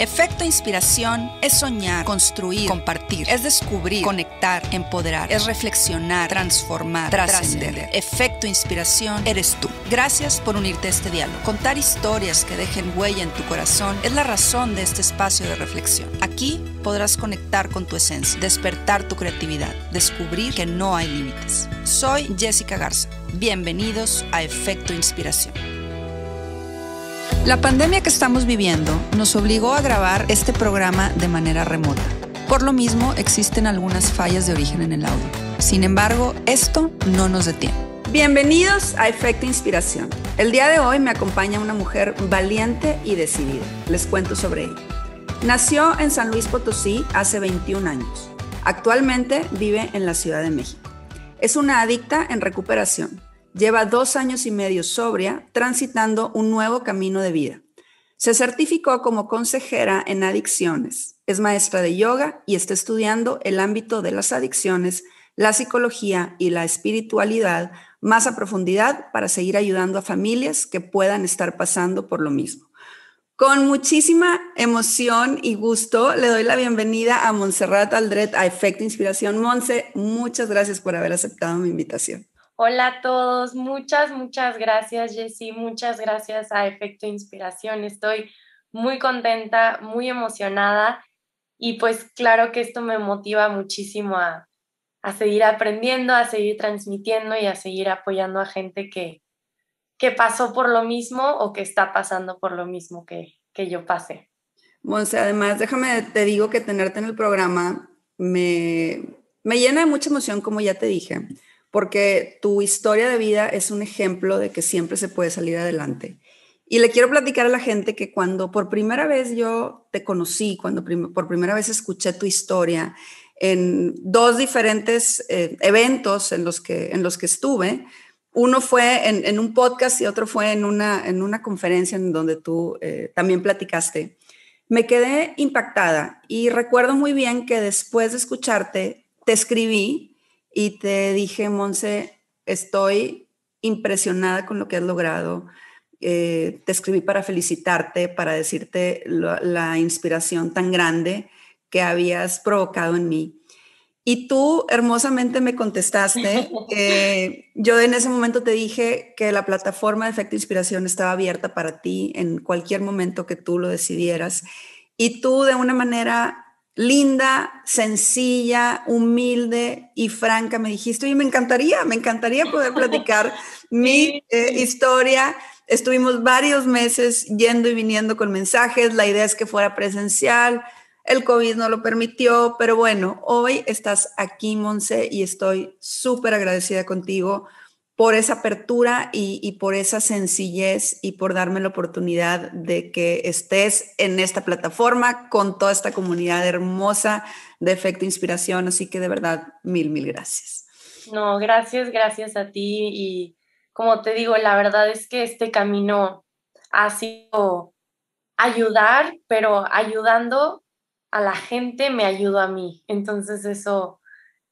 Efecto inspiración es soñar, construir, compartir, es descubrir, conectar, empoderar, es reflexionar, transformar, trascender. Efecto inspiración eres tú. Gracias por unirte a este diálogo. Contar historias que dejen huella en tu corazón es la razón de este espacio de reflexión. Aquí podrás conectar con tu esencia, despertar tu creatividad, descubrir que no hay límites. Soy Jessica Garza. Bienvenidos a Efecto Inspiración. La pandemia que estamos viviendo nos obligó a grabar este programa de manera remota. Por lo mismo, existen algunas fallas de origen en el audio. Sin embargo, esto no nos detiene. Bienvenidos a Efecto Inspiración. El día de hoy me acompaña una mujer valiente y decidida. Les cuento sobre ella. Nació en San Luis Potosí hace 21 años. Actualmente vive en la Ciudad de México. Es una adicta en recuperación Lleva dos años y medio sobria, transitando un nuevo camino de vida. Se certificó como consejera en adicciones, es maestra de yoga y está estudiando el ámbito de las adicciones, la psicología y la espiritualidad más a profundidad para seguir ayudando a familias que puedan estar pasando por lo mismo. Con muchísima emoción y gusto le doy la bienvenida a Montserrat Aldred a Efecto Inspiración. Monse, muchas gracias por haber aceptado mi invitación. Hola a todos, muchas, muchas gracias Jessy, muchas gracias a Efecto Inspiración. Estoy muy contenta, muy emocionada y pues claro que esto me motiva muchísimo a, seguir aprendiendo, a seguir transmitiendo y a seguir apoyando a gente que, que pasó por lo mismo o que está pasando por lo mismo que, yo pasé. Monse, además déjame, te digo que tenerte en el programa me, me llena de mucha emoción, como ya te dije porque tu historia de vida es un ejemplo de que siempre se puede salir adelante. Y le quiero platicar a la gente que cuando por primera vez yo te conocí, cuando por primera vez escuché tu historia en dos diferentes eh, eventos en los, que, estuve, uno fue en, un podcast y otro fue en una, conferencia en donde tú eh, también platicaste. Me quedé impactada y recuerdo muy bien que después de escucharte, te escribí y te dije, Monse, estoy impresionada con lo que has logrado. Eh, te escribí para felicitarte, para decirte la inspiración tan grande que habías provocado en mí. Y tú hermosamente me contestaste. yo en ese momento te dije que la plataforma de Efecto Inspiración estaba abierta para ti en cualquier momento que tú lo decidieras. Y tú de una manera linda, sencilla, humilde y franca. Me dijiste, y me encantaría, me encantaría poder platicar mi eh, historia. Estuvimos varios meses yendo y viniendo con mensajes. La idea es que fuera presencial. El COVID no lo permitió, pero bueno, hoy estás aquí, Monse, y estoy súper agradecida contigo por esa apertura y, por esa sencillez y por darme la oportunidad de que estés en esta plataforma con toda esta comunidad hermosa de efecto inspiración. Así que de verdad, mil, mil gracias. No, gracias, gracias a ti. Y como te digo, la verdad es que este camino ha sido ayudar, pero ayudando a la gente me ayuda a mí. Entonces eso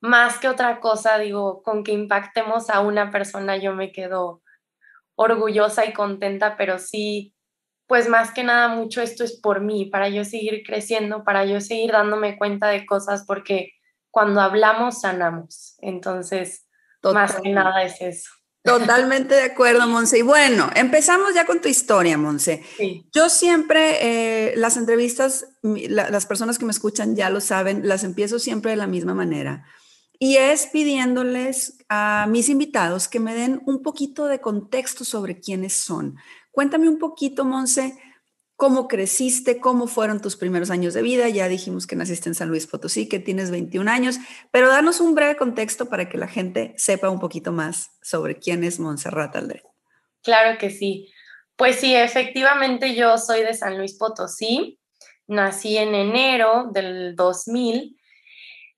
más que otra cosa, digo, con que impactemos a una persona, yo me quedo orgullosa y contenta, pero sí, pues más que nada mucho esto es por mí, para yo seguir creciendo, para yo seguir dándome cuenta de cosas, porque cuando hablamos sanamos. Entonces, más que nada es eso. Totalmente de acuerdo, Monse. Y bueno, empezamos ya con tu historia, Monse. Yo siempre, eh, las entrevistas, las personas que me escuchan ya lo saben, las empiezo siempre de la misma manera y es pidiéndoles a mis invitados que me den un poquito de contexto sobre quiénes son. Cuéntame un poquito, Monse, cómo creciste, cómo fueron tus primeros años de vida. Ya dijimos que naciste en San Luis Potosí, que tienes 21 años, pero danos un breve contexto para que la gente sepa un poquito más sobre quién es Monse Rataldre. Claro que sí. Pues sí, efectivamente yo soy de San Luis Potosí. Nací en enero del 2000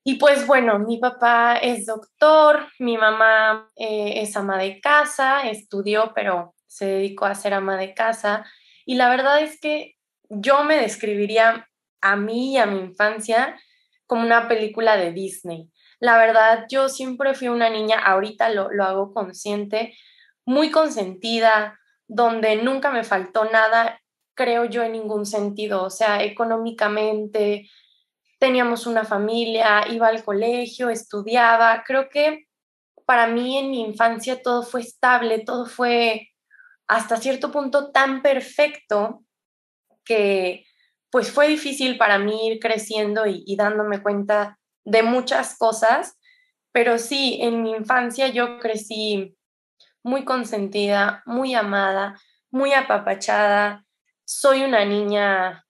y pues bueno, mi papá es doctor, mi mamá eh, es ama de casa, estudió, pero se dedicó a ser ama de casa. Y la verdad es que yo me describiría a mí y a mi infancia como una película de Disney. La verdad, yo siempre fui una niña, ahorita lo, lo hago consciente, muy consentida, donde nunca me faltó nada, creo yo, en ningún sentido, o sea, económicamente, teníamos una familia, iba al colegio, estudiaba. Creo que para mí en mi infancia todo fue estable, todo fue hasta cierto punto tan perfecto que pues fue difícil para mí ir creciendo y, y dándome cuenta de muchas cosas, pero sí, en mi infancia yo crecí muy consentida, muy amada, muy apapachada. Soy una niña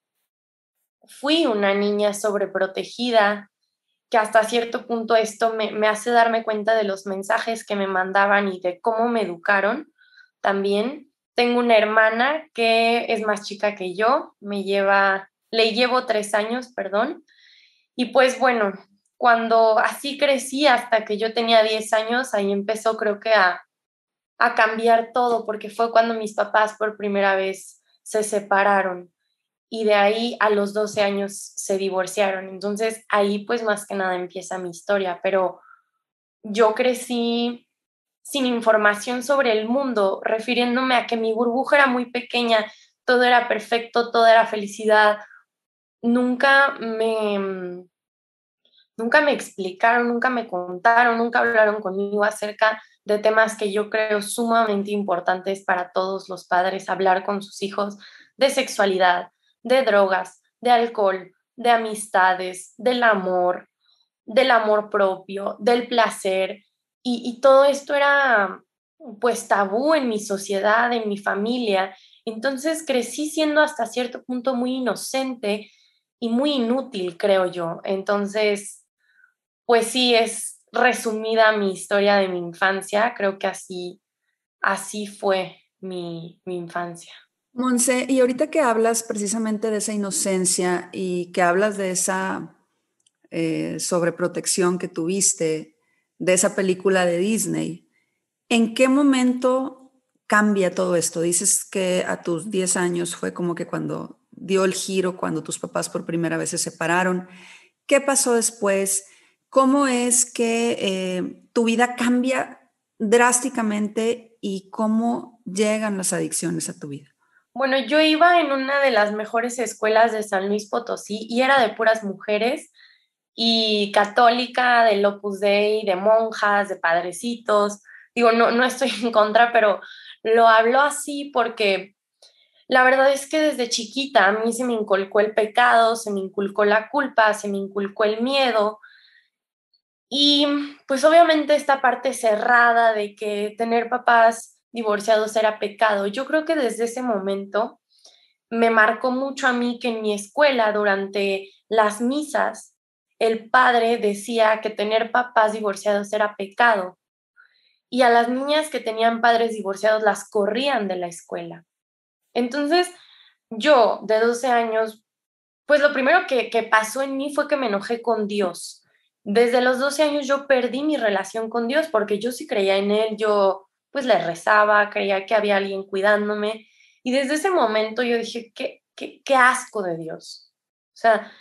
fui una niña sobreprotegida, que hasta cierto punto esto me, hace darme cuenta de los mensajes que me mandaban y de cómo me educaron también. Tengo una hermana que es más chica que yo, me lleva, le llevo tres años, perdón. Y pues bueno, cuando así crecí hasta que yo tenía diez años, ahí empezó creo que a, a cambiar todo, porque fue cuando mis papás por primera vez se separaron y de ahí a los 12 años se divorciaron. Entonces ahí pues más que nada empieza mi historia, pero yo crecí sin información sobre el mundo, refiriéndome a que mi burbuja era muy pequeña, todo era perfecto, toda era felicidad. Nunca me mm, nunca me explicaron, nunca me contaron, nunca hablaron conmigo acerca de temas que yo creo sumamente importantes para todos los padres hablar con sus hijos de sexualidad, de drogas, de alcohol, de amistades, del amor, del amor propio, del placer. Y, todo esto era pues tabú en mi sociedad, en mi familia. Entonces crecí siendo hasta cierto punto muy inocente y muy inútil, creo yo. Entonces, pues sí, es resumida mi historia de mi infancia. Creo que así, así fue mi infancia. Monse, y ahorita que hablas precisamente de esa inocencia y que hablas de esa eh, sobreprotección que tuviste, de esa película de Disney, ¿en qué momento cambia todo esto? Dices que a tus 10 años fue como que cuando dio el giro, cuando tus papás por primera vez se separaron. ¿Qué pasó después? ¿Cómo es que eh, tu vida cambia drásticamente y cómo llegan las adicciones a tu vida? Bueno, yo iba en una de las mejores escuelas de San Luis Potosí y era de puras mujeres y católica, de Opus Dei, de monjas, de padrecitos. Digo, no, no estoy en contra, pero lo hablo así porque la verdad es que desde chiquita a mí se me inculcó el pecado, se me inculcó la culpa, se me inculcó el miedo. Y pues obviamente esta parte cerrada de que tener papás divorciados era pecado. Yo creo que desde ese momento me marcó mucho a mí que en mi escuela, durante las misas, el padre decía que tener papás divorciados era pecado. Y a las niñas que tenían padres divorciados las corrían de la escuela. Entonces, yo de 12 años, pues lo primero que, pasó en mí fue que me enojé con Dios. Desde los 12 años yo perdí mi relación con Dios porque yo sí creía en Él, yo pues le rezaba, creía que había alguien cuidándome. Y desde ese momento yo dije, qué, qué, asco de Dios. O sea,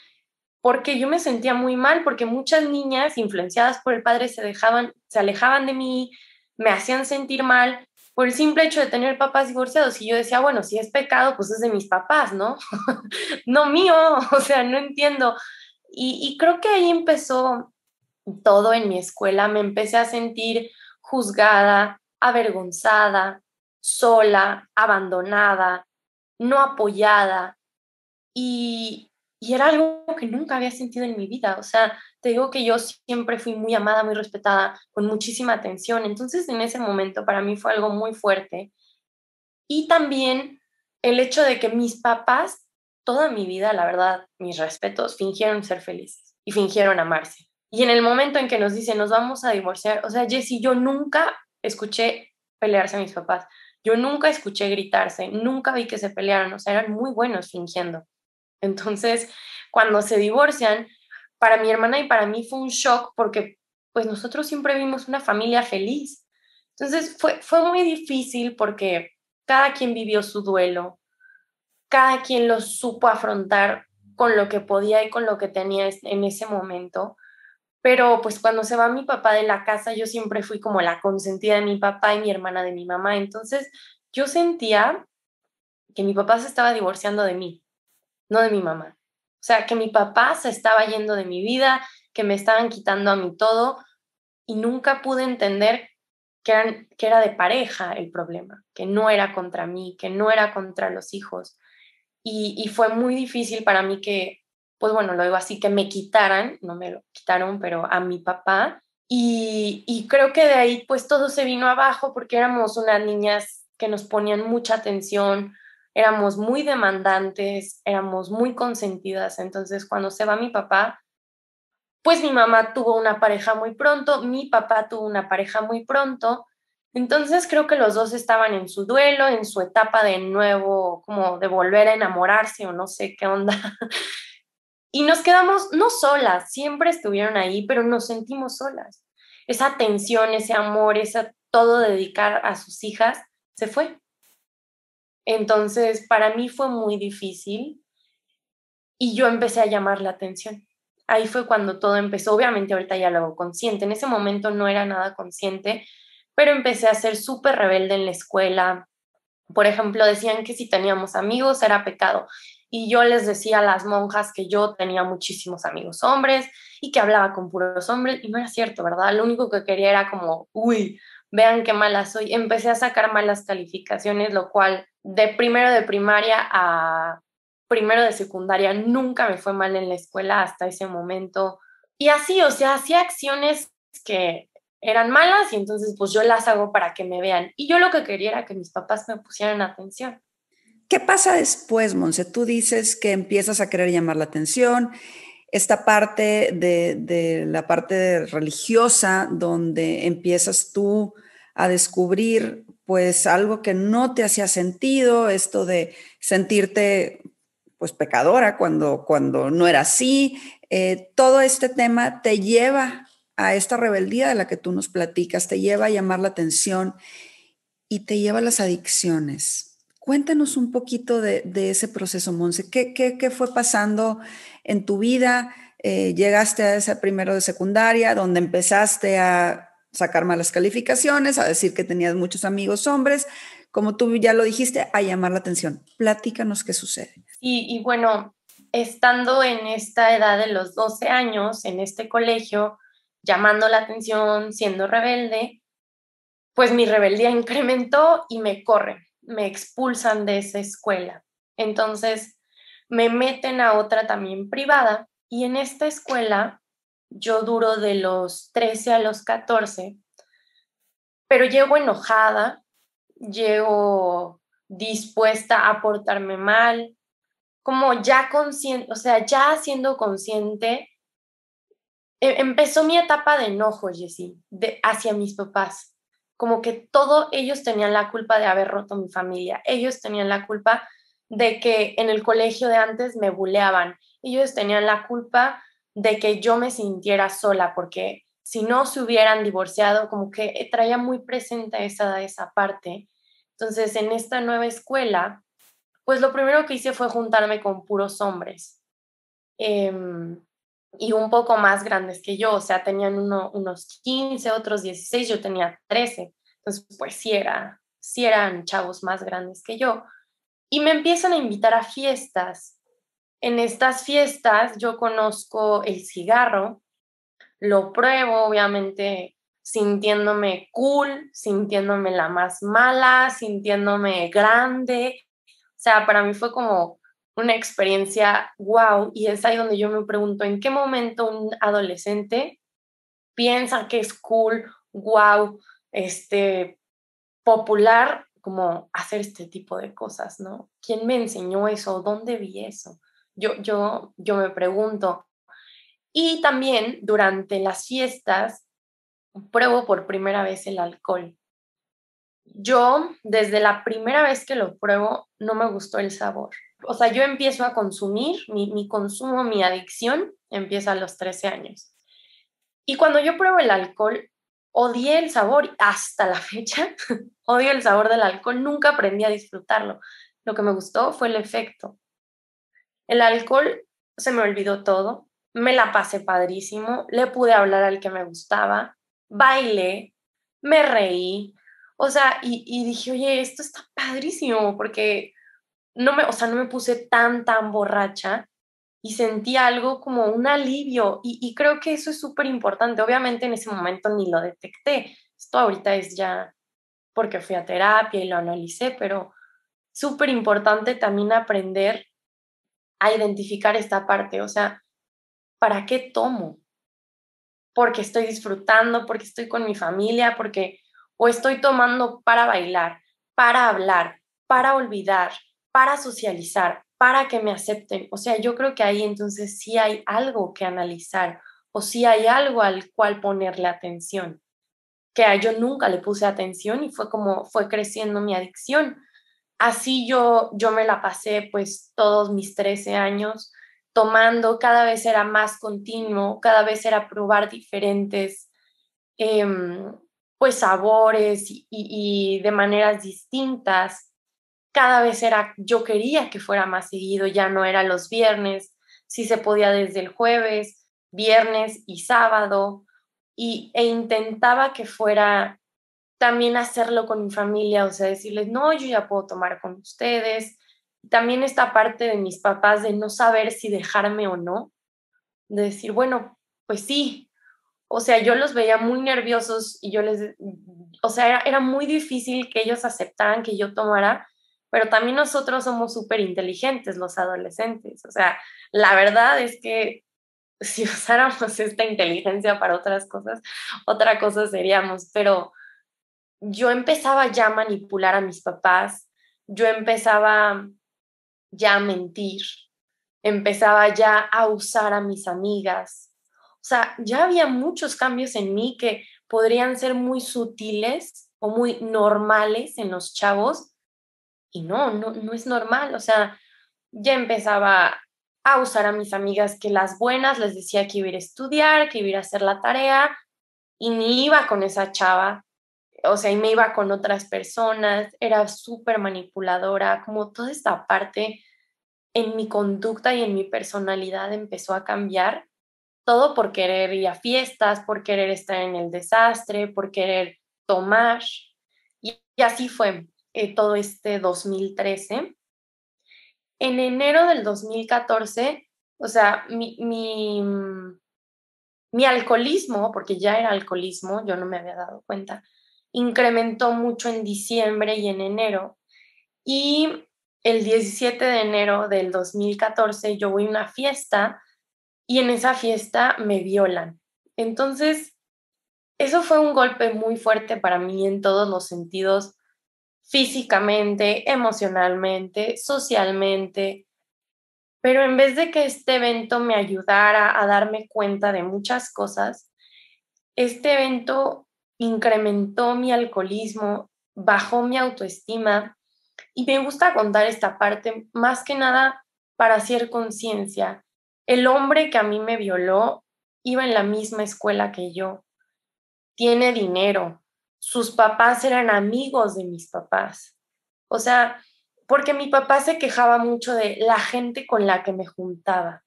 porque yo me sentía muy mal, porque muchas niñas influenciadas por el padre se, dejaban, se alejaban de mí, me hacían sentir mal por el simple hecho de tener papás divorciados. Y yo decía, bueno, si es pecado, pues es de mis papás, ¿no? no mío, o sea, no entiendo. Y, y creo que ahí empezó todo en mi escuela, me empecé a sentir juzgada, avergonzada, sola, abandonada, no apoyada. Y, era algo que nunca había sentido en mi vida. O sea, te digo que yo siempre fui muy amada, muy respetada, con muchísima atención. Entonces, en ese momento para mí fue algo muy fuerte. Y también el hecho de que mis papás, toda mi vida, la verdad, mis respetos, fingieron ser felices y fingieron amarse. Y en el momento en que nos dicen, nos vamos a divorciar, o sea, Jessy, yo nunca escuché pelearse a mis papás. Yo nunca escuché gritarse, nunca vi que se pelearan, o sea, eran muy buenos fingiendo. Entonces, cuando se divorcian, para mi hermana y para mí fue un shock porque pues nosotros siempre vimos una familia feliz. Entonces, fue, fue muy difícil porque cada quien vivió su duelo, cada quien lo supo afrontar con lo que podía y con lo que tenía en ese momento pero pues cuando se va mi papá de la casa, yo siempre fui como la consentida de mi papá y mi hermana de mi mamá, entonces yo sentía que mi papá se estaba divorciando de mí, no de mi mamá. O sea, que mi papá se estaba yendo de mi vida, que me estaban quitando a mí todo y nunca pude entender que, que era de pareja el problema, que no era contra mí, que no era contra los hijos. Y, y fue muy difícil para mí que pues bueno, lo digo así, que me quitaran, no me lo quitaron, pero a mi papá. Y, y creo que de ahí pues todo se vino abajo porque éramos unas niñas que nos ponían mucha atención, éramos muy demandantes, éramos muy consentidas. Entonces cuando se va mi papá, pues mi mamá tuvo una pareja muy pronto, mi papá tuvo una pareja muy pronto. Entonces creo que los dos estaban en su duelo, en su etapa de nuevo, como de volver a enamorarse o no sé qué onda. Y nos quedamos no solas, siempre estuvieron ahí, pero nos sentimos solas. Esa atención, ese amor, esa todo dedicar a sus hijas, se fue. Entonces, para mí fue muy difícil y yo empecé a llamar la atención. Ahí fue cuando todo empezó. Obviamente ahorita ya lo hago consciente. En ese momento no era nada consciente, pero empecé a ser súper rebelde en la escuela. Por ejemplo, decían que si teníamos amigos era pecado y yo les decía a las monjas que yo tenía muchísimos amigos hombres y que hablaba con puros hombres y no era cierto, ¿verdad? Lo único que quería era como, uy, vean qué mala soy. Empecé a sacar malas calificaciones, lo cual de primero de primaria a primero de secundaria nunca me fue mal en la escuela hasta ese momento. Y así, o sea, hacía acciones que eran malas y entonces pues yo las hago para que me vean. Y yo lo que quería era que mis papás me pusieran atención. ¿Qué pasa después, Monse? Tú dices que empiezas a querer llamar la atención, esta parte de, la parte religiosa donde empiezas tú a descubrir pues algo que no te hacía sentido, esto de sentirte pues pecadora cuando, cuando no era así, eh, todo este tema te lleva a esta rebeldía de la que tú nos platicas, te lleva a llamar la atención y te lleva a las adicciones. Cuéntanos un poquito de, ese proceso, Monse. ¿Qué, fue pasando en tu vida? Eh, llegaste a ese primero de secundaria, donde empezaste a sacar malas calificaciones, a decir que tenías muchos amigos hombres, como tú ya lo dijiste, a llamar la atención. Platícanos qué sucede. y bueno, estando en esta edad de los 12 años, en este colegio, llamando la atención, siendo rebelde, pues mi rebeldía incrementó y me corre me expulsan de esa escuela. Entonces me meten a otra también privada y en esta escuela yo duro de los 13 a los 14, pero llego enojada, llego dispuesta a portarme mal, como ya consciente, o sea, ya siendo consciente, e-, empezó mi etapa de enojo, de hacia mis papás como que todo ellos tenían la culpa de haber roto mi familia, ellos tenían la culpa de que en el colegio de antes me buleaban, ellos tenían la culpa de que yo me sintiera sola, porque si no se hubieran divorciado, como que eh, traía muy presente esa, esa parte. Entonces, en esta nueva escuela, pues lo primero que hice fue juntarme con puros hombres. Em, y un poco más grandes que yo, o sea, tenían uno, unos 15, otros 16, yo tenía 13, entonces pues era, sí eran chavos más grandes que yo. Y me empiezan a invitar a fiestas. En estas fiestas yo conozco el cigarro, lo pruebo, obviamente sintiéndome cool, sintiéndome la más mala, sintiéndome grande. O sea, para mí fue como una experiencia wow y es ahí donde yo me pregunto en qué momento un adolescente piensa que es cool, wow, este popular como hacer este tipo de cosas, ¿no? ¿Quién me enseñó eso? ¿Dónde vi eso? Yo yo yo me pregunto. Y también durante las fiestas pruebo por primera vez el alcohol. Yo desde la primera vez que lo pruebo no me gustó el sabor o sea, yo empiezo a consumir, mi, consumo, mi adicción empieza a los 13 años. Y cuando yo pruebo el alcohol, odié el sabor hasta la fecha, odio el sabor del alcohol, nunca aprendí a disfrutarlo. Lo que me gustó fue el efecto. El alcohol se me olvidó todo, me la pasé padrísimo, le pude hablar al que me gustaba, bailé, me reí, o sea, y, y dije, oye, esto está padrísimo porque no me, o sea, no me puse tan, tan borracha y sentí algo como un alivio y, y creo que eso es súper importante. Obviamente en ese momento ni lo detecté. Esto ahorita es ya porque fui a terapia y lo analicé, pero súper importante también aprender a identificar esta parte, o sea, ¿para qué tomo? Porque estoy disfrutando, porque estoy con mi familia, porque o estoy tomando para bailar, para hablar, para olvidar, para socializar, para que me acepten. O sea, yo creo que ahí entonces sí hay algo que analizar o sí hay algo al cual ponerle atención, que a yo nunca le puse atención y fue como fue creciendo mi adicción. Así yo, yo me la pasé pues todos mis 13 años tomando, cada vez era más continuo, cada vez era probar diferentes em, pues sabores y de maneras distintas cada vez era, yo quería que fuera más seguido, ya no era los viernes, si se podía desde el jueves, viernes y sábado, y, e intentaba que fuera también hacerlo con mi familia, o sea, decirles, no, yo ya puedo tomar con ustedes. También esta parte de mis papás de no saber si dejarme o no, de decir, bueno, pues sí. O sea, yo los veía muy nerviosos y yo les, o sea, era muy difícil que ellos aceptaran que yo tomara pero también nosotros somos súper inteligentes los adolescentes. O sea, la verdad es que si usáramos esta inteligencia para otras cosas, otra cosa seríamos, pero yo empezaba ya a manipular a mis papás, yo empezaba ya a mentir, empezaba ya a usar a mis amigas. O sea, ya había muchos cambios en mí que podrían ser muy sutiles o muy normales en los chavos, y no, no, no es normal, o sea, ya empezaba a usar a mis amigas que las buenas les decía que iba a estudiar, que iba a ir a hacer la tarea y ni iba con esa chava, o sea, y me iba con otras personas, era súper manipuladora, como toda esta parte en mi conducta y en mi personalidad empezó a cambiar, todo por querer ir a fiestas, por querer estar en el desastre, por querer tomar, y así fue. Eh, todo este 2013. En enero del 2014, o sea, mi, mi, mm, mi alcoholismo, porque ya era alcoholismo, yo no me había dado cuenta, incrementó mucho en diciembre y en enero. Y el 17 de enero del 2014 yo voy a una fiesta y en esa fiesta me violan. Entonces, eso fue un golpe muy fuerte para mí en todos los sentidos, físicamente, emocionalmente, socialmente, pero en vez de que este evento me ayudara a darme cuenta de muchas cosas, este evento incrementó mi alcoholismo, bajó mi autoestima y me gusta contar esta parte más que nada para hacer conciencia. El hombre que a mí me violó iba en la misma escuela que yo, tiene dinero, sus papás eran amigos de mis papás. O sea, porque mi papá se quejaba mucho de la gente con la que me juntaba,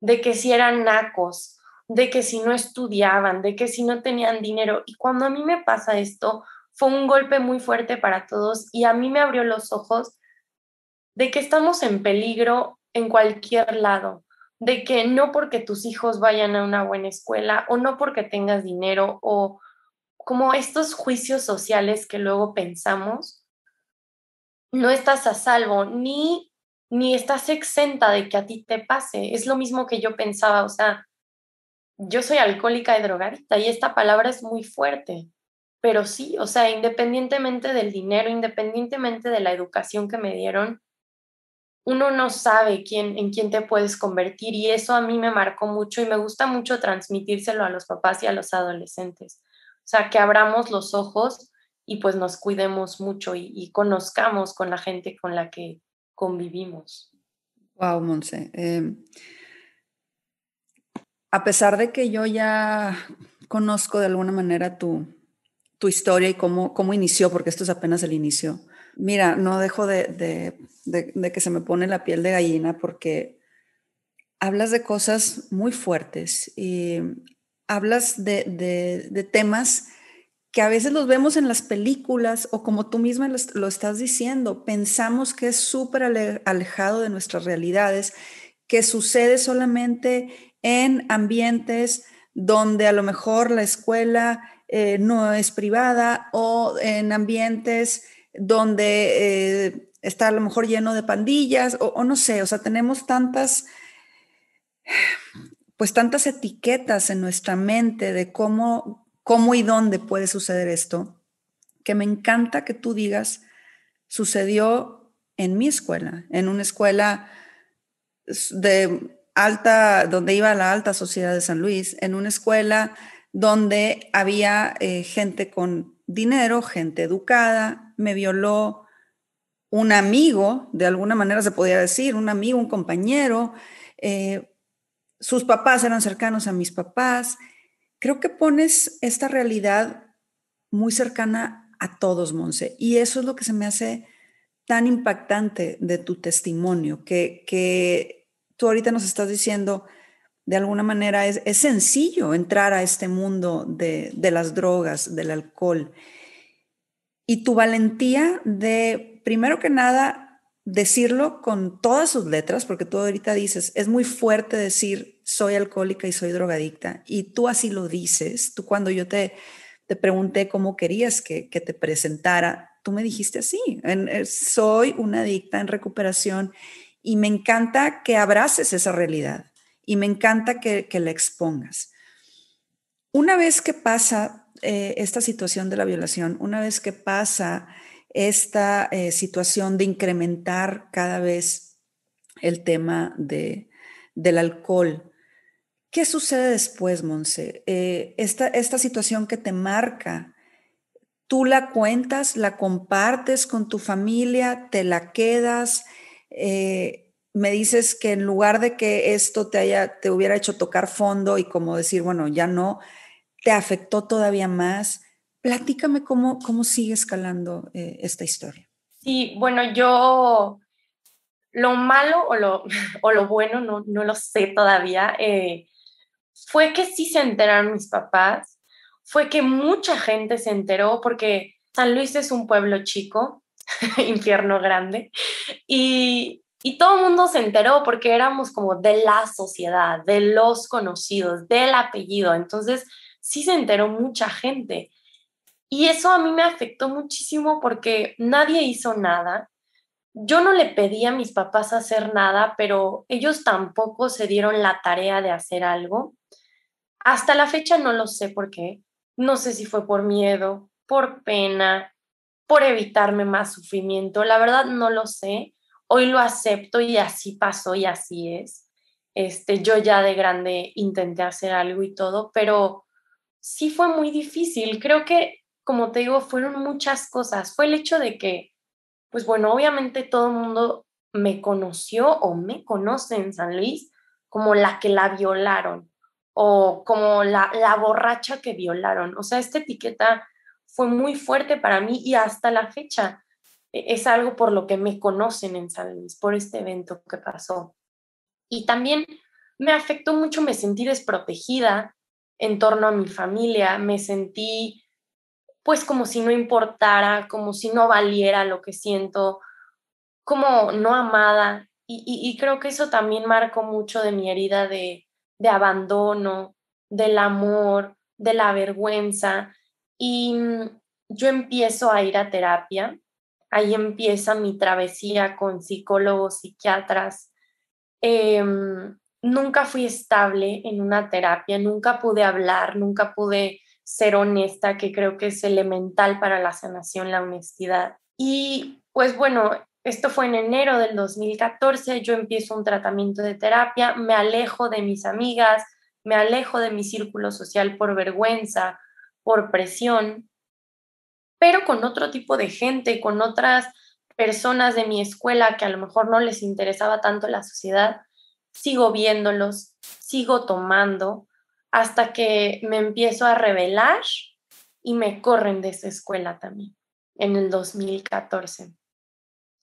de que si eran nacos, de que si no estudiaban, de que si no tenían dinero. Y cuando a mí me pasa esto, fue un golpe muy fuerte para todos y a mí me abrió los ojos de que estamos en peligro en cualquier lado, de que no porque tus hijos vayan a una buena escuela o no porque tengas dinero o como estos juicios sociales que luego pensamos, no estás a salvo, ni, ni estás exenta de que a ti te pase. Es lo mismo que yo pensaba, o sea, yo soy alcohólica y drogadita y esta palabra es muy fuerte, pero sí, o sea, independientemente del dinero, independientemente de la educación que me dieron, uno no sabe quién, en quién te puedes convertir y eso a mí me marcó mucho y me gusta mucho transmitírselo a los papás y a los adolescentes. O sea, que abramos los ojos y pues nos cuidemos mucho y, conozcamos con la gente con la que convivimos. Wow, Monse. Em, a pesar de que yo ya conozco de alguna manera tu, tu historia y cómo, cómo inició, porque esto es apenas el inicio. Mira, no dejo de, de, que se me pone la piel de gallina porque hablas de cosas muy fuertes y hablas de, temas que a veces los vemos en las películas o como tú misma lo, estás diciendo, pensamos que es súper alejado de nuestras realidades, que sucede solamente en ambientes donde a lo mejor la escuela eh, no es privada o en ambientes donde eh, está a lo mejor lleno de pandillas o, o no sé, o sea, tenemos tantas pues tantas etiquetas en nuestra mente de cómo, cómo y dónde puede suceder esto, que me encanta que tú digas, sucedió en mi escuela, en una escuela de alta, donde iba la alta sociedad de San Luis, en una escuela donde había eh, gente con dinero, gente educada, me violó un amigo, de alguna manera se podía decir, un amigo, un compañero, eh, sus papás eran cercanos a mis papás. Creo que pones esta realidad muy cercana a todos, Monse. Y eso es lo que se me hace tan impactante de tu testimonio, que, que tú ahorita nos estás diciendo, de alguna manera es, sencillo entrar a este mundo de, de las drogas, del alcohol. Y tu valentía de, primero que nada, decirlo con todas sus letras, porque tú ahorita dices, es muy fuerte decir soy alcohólica y soy drogadicta, y tú así lo dices, tú cuando yo te, te pregunté cómo querías que, te presentara, tú me dijiste así, eh, soy una adicta en recuperación, y me encanta que abraces esa realidad, y me encanta que, que la expongas. Una vez que pasa eh, esta situación de la violación, una vez que pasa esta eh, situación de incrementar cada vez el tema de, del alcohol. ¿Qué sucede después, Monse? Eh, esta, situación que te marca, ¿tú la cuentas, la compartes con tu familia, te la quedas? Eh, me dices que en lugar de que esto te, haya, te hubiera hecho tocar fondo y como decir, bueno, ya no, te afectó todavía más. Platícame cómo, cómo sigue escalando eh, esta historia. Sí, bueno, yo lo malo o lo, o lo bueno, no, no lo sé todavía, eh, fue que sí se enteraron mis papás, fue que mucha gente se enteró porque San Luis es un pueblo chico, infierno grande, y, y todo el mundo se enteró porque éramos como de la sociedad, de los conocidos, del apellido, entonces sí se enteró mucha gente. Y eso a mí me afectó muchísimo porque nadie hizo nada. Yo no le pedí a mis papás hacer nada, pero ellos tampoco se dieron la tarea de hacer algo. Hasta la fecha no lo sé por qué. No sé si fue por miedo, por pena, por evitarme más sufrimiento. La verdad no lo sé. Hoy lo acepto y así pasó y así es. Este, yo ya de grande intenté hacer algo y todo, pero sí fue muy difícil. Creo que como te digo, fueron muchas cosas. Fue el hecho de que, pues bueno, obviamente todo el mundo me conoció o me conoce en San Luis como la que la violaron o como la, la borracha que violaron. O sea, esta etiqueta fue muy fuerte para mí y hasta la fecha e-, es algo por lo que me conocen en San Luis, por este evento que pasó. Y también me afectó mucho, me sentí desprotegida en torno a mi familia, me sentí pues como si no importara, como si no valiera lo que siento, como no amada. Y, creo que eso también marcó mucho de mi herida de, de abandono, del amor, de la vergüenza. Y mm, yo empiezo a ir a terapia, ahí empieza mi travesía con psicólogos, psiquiatras. Em, nunca fui estable en una terapia, nunca pude hablar, nunca pude ser honesta, que creo que es elemental para la sanación, la honestidad. Y pues bueno, esto fue en enero del 2014, yo empiezo un tratamiento de terapia, me alejo de mis amigas, me alejo de mi círculo social por vergüenza, por presión, pero con otro tipo de gente, con otras personas de mi escuela que a lo mejor no les interesaba tanto la sociedad, sigo viéndolos, sigo tomando, hasta que me empiezo a revelar y me corren de esa escuela también, en el 2014.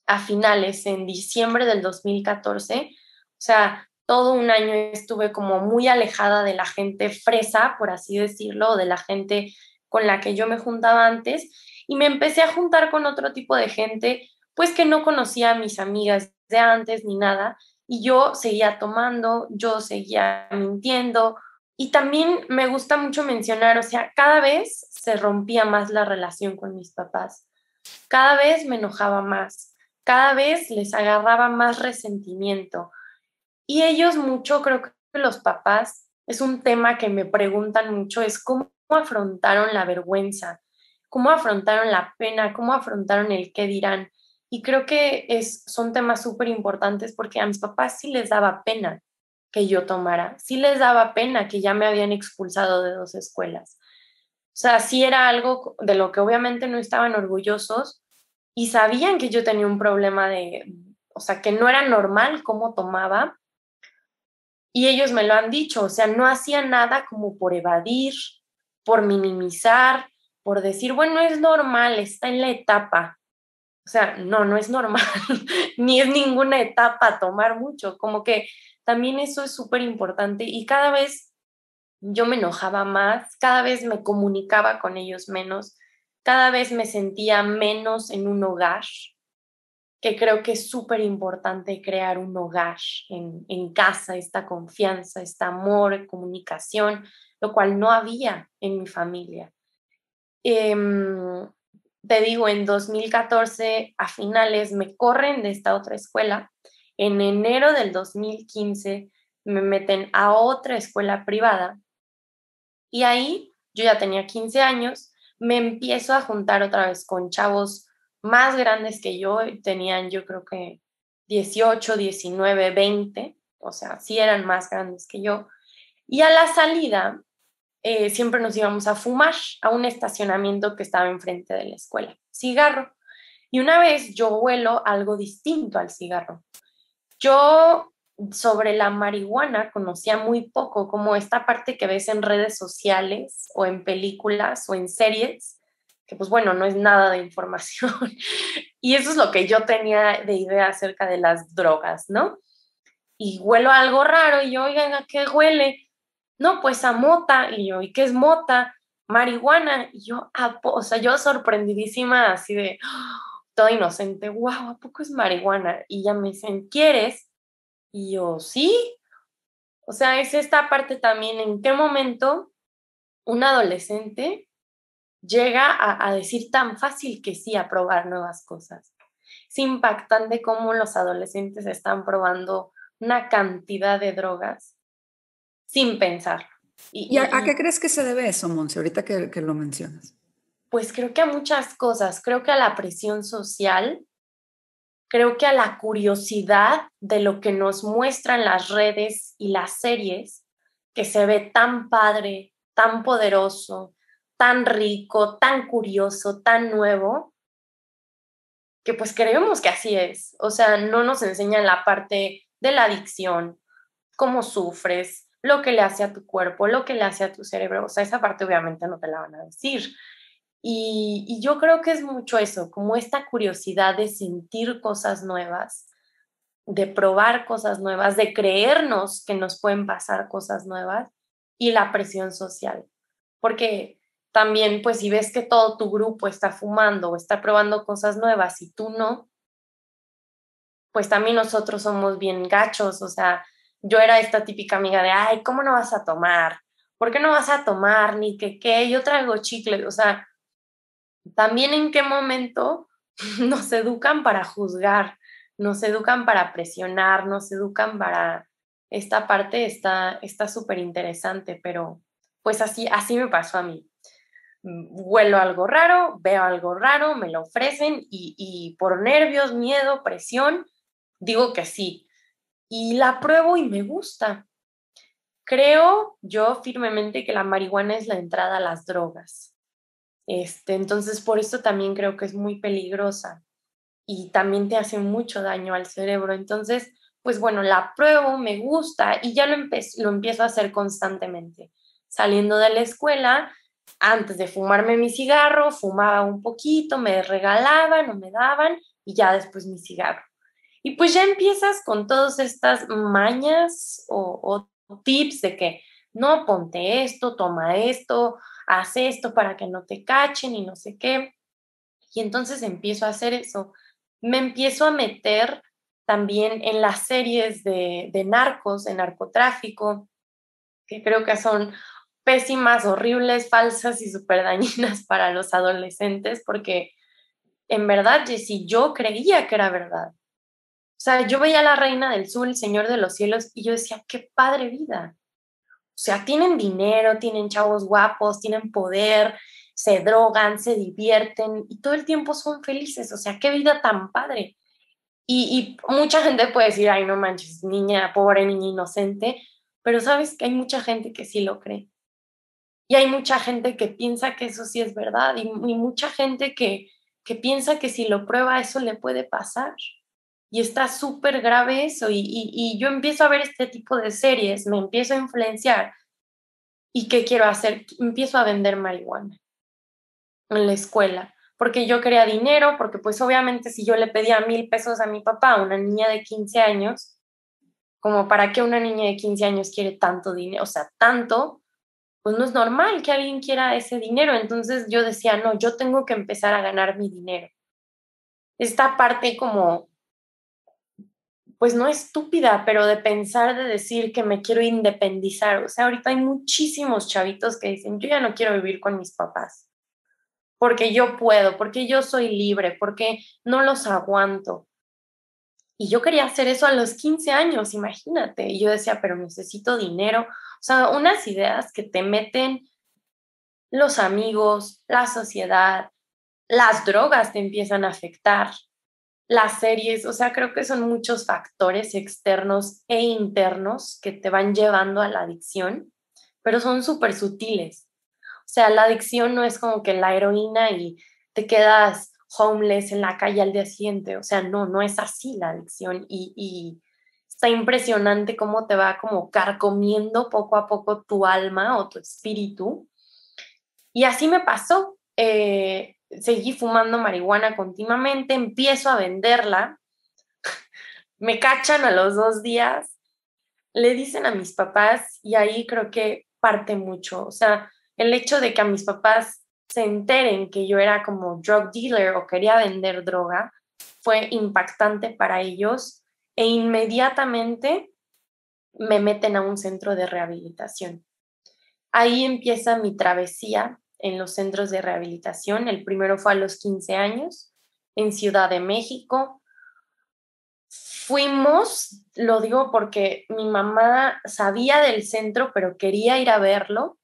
A finales, en diciembre del 2014, o sea, todo un año estuve como muy alejada de la gente fresa, por así decirlo, de la gente con la que yo me juntaba antes, y me empecé a juntar con otro tipo de gente, pues que no conocía a mis amigas de antes ni nada, y yo seguía tomando, yo seguía mintiendo, y también me gusta mucho mencionar, o sea, cada vez se rompía más la relación con mis papás, cada vez me enojaba más, cada vez les agarraba más resentimiento. Y ellos mucho, creo que los papás, es un tema que me preguntan mucho, es cómo afrontaron la vergüenza, cómo afrontaron la pena, cómo afrontaron el qué dirán. Y creo que es, son temas súper importantes porque a mis papás sí les daba pena que yo tomara. Sí les daba pena que ya me habían expulsado de dos escuelas. O sea, sí era algo de lo que obviamente no estaban orgullosos y sabían que yo tenía un problema de, o sea, que no era normal cómo tomaba. Y ellos me lo han dicho, o sea, no hacía nada como por evadir, por minimizar, por decir, bueno, es normal, está en la etapa. O sea, no, no es normal, ni es ninguna etapa tomar mucho, como que también eso es súper importante y cada vez yo me enojaba más, cada vez me comunicaba con ellos menos, cada vez me sentía menos en un hogar, que creo que es súper importante crear un hogar en, casa, esta confianza, este amor, comunicación, lo cual no había en mi familia. Em, te digo, en 2014, a finales, me corren de esta otra escuela en enero del 2015 me meten a otra escuela privada y ahí yo ya tenía 15 años, me empiezo a juntar otra vez con chavos más grandes que yo, tenían yo creo que 18, 19, 20, o sea, sí eran más grandes que yo. Y a la salida eh, siempre nos íbamos a fumar a un estacionamiento que estaba enfrente de la escuela, cigarro. Y una vez yo huelo algo distinto al cigarro. Yo sobre la marihuana conocía muy poco, como esta parte que ves en redes sociales o en películas o en series, que pues bueno, no es nada de información. y eso es lo que yo tenía de idea acerca de las drogas, ¿no? Y huelo algo raro y yo, oigan, ¿a qué huele? No, pues a mota. Y yo, ¿y qué es mota? Marihuana. Y yo, ah, o sea, yo sorprendidísima así de toda inocente, wow, ¿a poco es marihuana? Y ya me dicen, ¿quieres? Y yo, sí. O sea, es esta parte también, ¿en qué momento un adolescente llega a, decir tan fácil que sí a probar nuevas cosas? Es impactante cómo los adolescentes están probando una cantidad de drogas sin pensar. ¿Y, a, qué crees que se debe eso, Monse, ahorita que lo mencionas? pues creo que a muchas cosas, creo que a la presión social, creo que a la curiosidad de lo que nos muestran las redes y las series, que se ve tan padre, tan poderoso, tan rico, tan curioso, tan nuevo, que pues creemos que así es. O sea, no nos enseñan la parte de la adicción, cómo sufres, lo que le hace a tu cuerpo, lo que le hace a tu cerebro. O sea, esa parte obviamente no te la van a decir. Y, yo creo que es mucho eso, como esta curiosidad de sentir cosas nuevas, de probar cosas nuevas, de creernos que nos pueden pasar cosas nuevas y la presión social. Porque también, pues si ves que todo tu grupo está fumando o está probando cosas nuevas y tú no, pues también nosotros somos bien gachos, o sea, yo era esta típica amiga de, ay, ¿cómo no vas a tomar? ¿Por qué no vas a tomar? Ni que qué, yo traigo chicle, o sea, también en qué momento nos educan para juzgar, nos educan para presionar, nos educan para... Esta parte está súper interesante, pero pues así, así me pasó a mí. Vuelo algo raro, veo algo raro, me lo ofrecen y por nervios, miedo, presión, digo que sí. Y la pruebo y me gusta. Creo yo firmemente que la marihuana es la entrada a las drogas. Este, entonces, por eso también creo que es muy peligrosa y también te hace mucho daño al cerebro. Entonces, pues bueno, la pruebo, me gusta y ya lo, lo empiezo a hacer constantemente. Saliendo de la escuela, antes de fumarme mi cigarro, fumaba un poquito, me regalaban o me daban y ya después mi cigarro. Y pues ya empiezas con todas estas mañas o tips de que no ponte esto, toma esto, haz esto para que no te cachen y no sé qué. Y entonces empiezo a hacer eso. Me empiezo a meter también en las series de, narcos, de narcotráfico, que creo que son pésimas, horribles, falsas y súper dañinas para los adolescentes, porque en verdad, Jessy, yo creía que era verdad. O sea, yo veía a la reina del sur, el señor de los cielos, y yo decía, qué padre vida. O sea, tienen dinero, tienen chavos guapos, tienen poder, se drogan, se divierten y todo el tiempo son felices. O sea, qué vida tan padre. Y, mucha gente puede decir, ay, no manches, niña, pobre niña inocente, pero sabes que hay mucha gente que sí lo cree. Y hay mucha gente que piensa que eso sí es verdad y, y mucha gente que, que piensa que si lo prueba eso le puede pasar. Y está súper grave eso. Y, y, yo empiezo a ver este tipo de series, me empiezo a influenciar. ¿Y qué quiero hacer? Empiezo a vender marihuana en la escuela. Porque yo quería dinero, porque pues obviamente si yo le pedía mil pesos a mi papá, una niña de 15 años, como para qué una niña de 15 años quiere tanto dinero, o sea, tanto, pues no es normal que alguien quiera ese dinero. Entonces yo decía, no, yo tengo que empezar a ganar mi dinero. Esta parte como pues no estúpida, pero de pensar, de decir que me quiero independizar. O sea, ahorita hay muchísimos chavitos que dicen, yo ya no quiero vivir con mis papás, porque yo puedo, porque yo soy libre, porque no los aguanto. Y yo quería hacer eso a los 15 años, imagínate. Y yo decía, pero necesito dinero. O sea, unas ideas que te meten los amigos, la sociedad, las drogas te empiezan a afectar las series, o sea, creo que son muchos factores externos e internos que te van llevando a la adicción, pero son súper sutiles. O sea, la adicción no es como que la heroína y te quedas homeless en la calle al día siguiente, o sea, no, no es así la adicción y, está impresionante cómo te va como carcomiendo poco a poco tu alma o tu espíritu. Y así me pasó. Eh, seguí fumando marihuana continuamente, empiezo a venderla, me cachan a los dos días, le dicen a mis papás y ahí creo que parte mucho, o sea, el hecho de que a mis papás se enteren que yo era como drug dealer o quería vender droga fue impactante para ellos e inmediatamente me meten a un centro de rehabilitación. Ahí empieza mi travesía en los centros de rehabilitación. El primero fue a los 15 años en Ciudad de México. Fuimos, lo digo porque mi mamá sabía del centro, pero quería ir a verlo.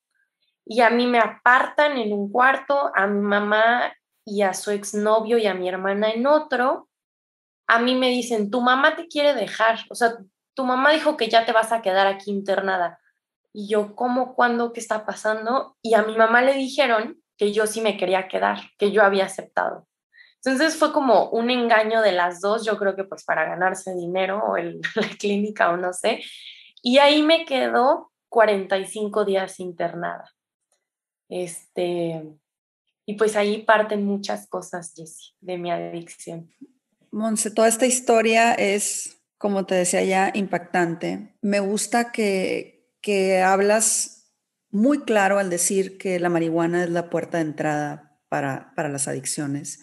Y a mí me apartan en un cuarto, a mi mamá y a su exnovio y a mi hermana en otro. A mí me dicen, tu mamá te quiere dejar, o sea, tu mamá dijo que ya te vas a quedar aquí internada y yo, ¿cómo, cuándo, qué está pasando? Y a mi mamá le dijeron que yo sí me quería quedar, que yo había aceptado. Entonces fue como un engaño de las dos, yo creo que pues para ganarse dinero o la clínica o no sé. Y ahí me quedó 45 días internada. Este, y pues ahí parten muchas cosas, Jessie, de mi adicción. Monse, toda esta historia es, como te decía ya, impactante. Me gusta que, que hablas muy claro al decir que la marihuana es la puerta de entrada para, las adicciones.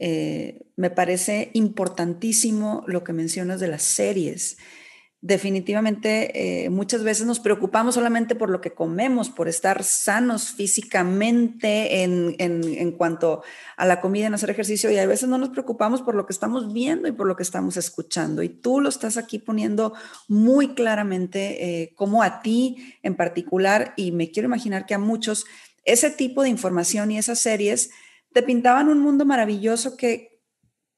Eh, me parece importantísimo lo que mencionas de las series definitivamente eh, muchas veces nos preocupamos solamente por lo que comemos, por estar sanos físicamente en, en, cuanto a la comida, en hacer ejercicio, y a veces no nos preocupamos por lo que estamos viendo y por lo que estamos escuchando. Y tú lo estás aquí poniendo muy claramente eh, como a ti en particular, y me quiero imaginar que a muchos ese tipo de información y esas series te pintaban un mundo maravilloso que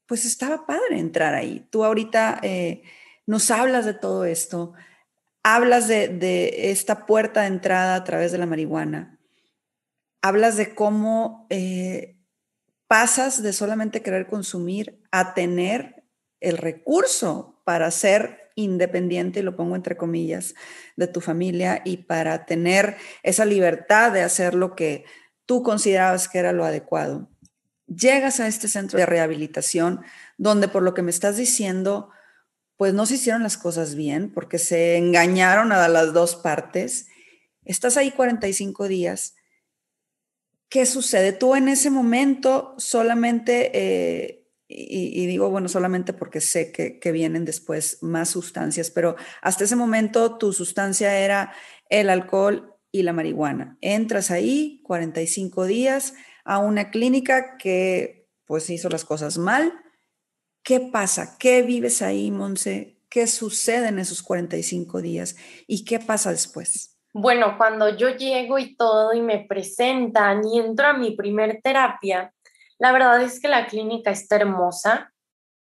pues estaba padre entrar ahí. Tú ahorita... Eh, nos hablas de todo esto, hablas de, esta puerta de entrada a través de la marihuana, hablas de cómo eh, pasas de solamente querer consumir a tener el recurso para ser independiente, y lo pongo entre comillas, de tu familia y para tener esa libertad de hacer lo que tú considerabas que era lo adecuado. Llegas a este centro de rehabilitación donde por lo que me estás diciendo, pues no se hicieron las cosas bien porque se engañaron a las dos partes. Estás ahí 45 días. ¿Qué sucede? Tú en ese momento solamente, eh, y, digo, bueno, solamente porque sé que, que vienen después más sustancias, pero hasta ese momento tu sustancia era el alcohol y la marihuana. Entras ahí 45 días a una clínica que pues hizo las cosas mal ¿Qué pasa? ¿Qué vives ahí, Monse? ¿Qué sucede en esos 45 días? ¿Y qué pasa después? Bueno, cuando yo llego y todo y me presentan y entro a mi primer terapia, la verdad es que la clínica está hermosa.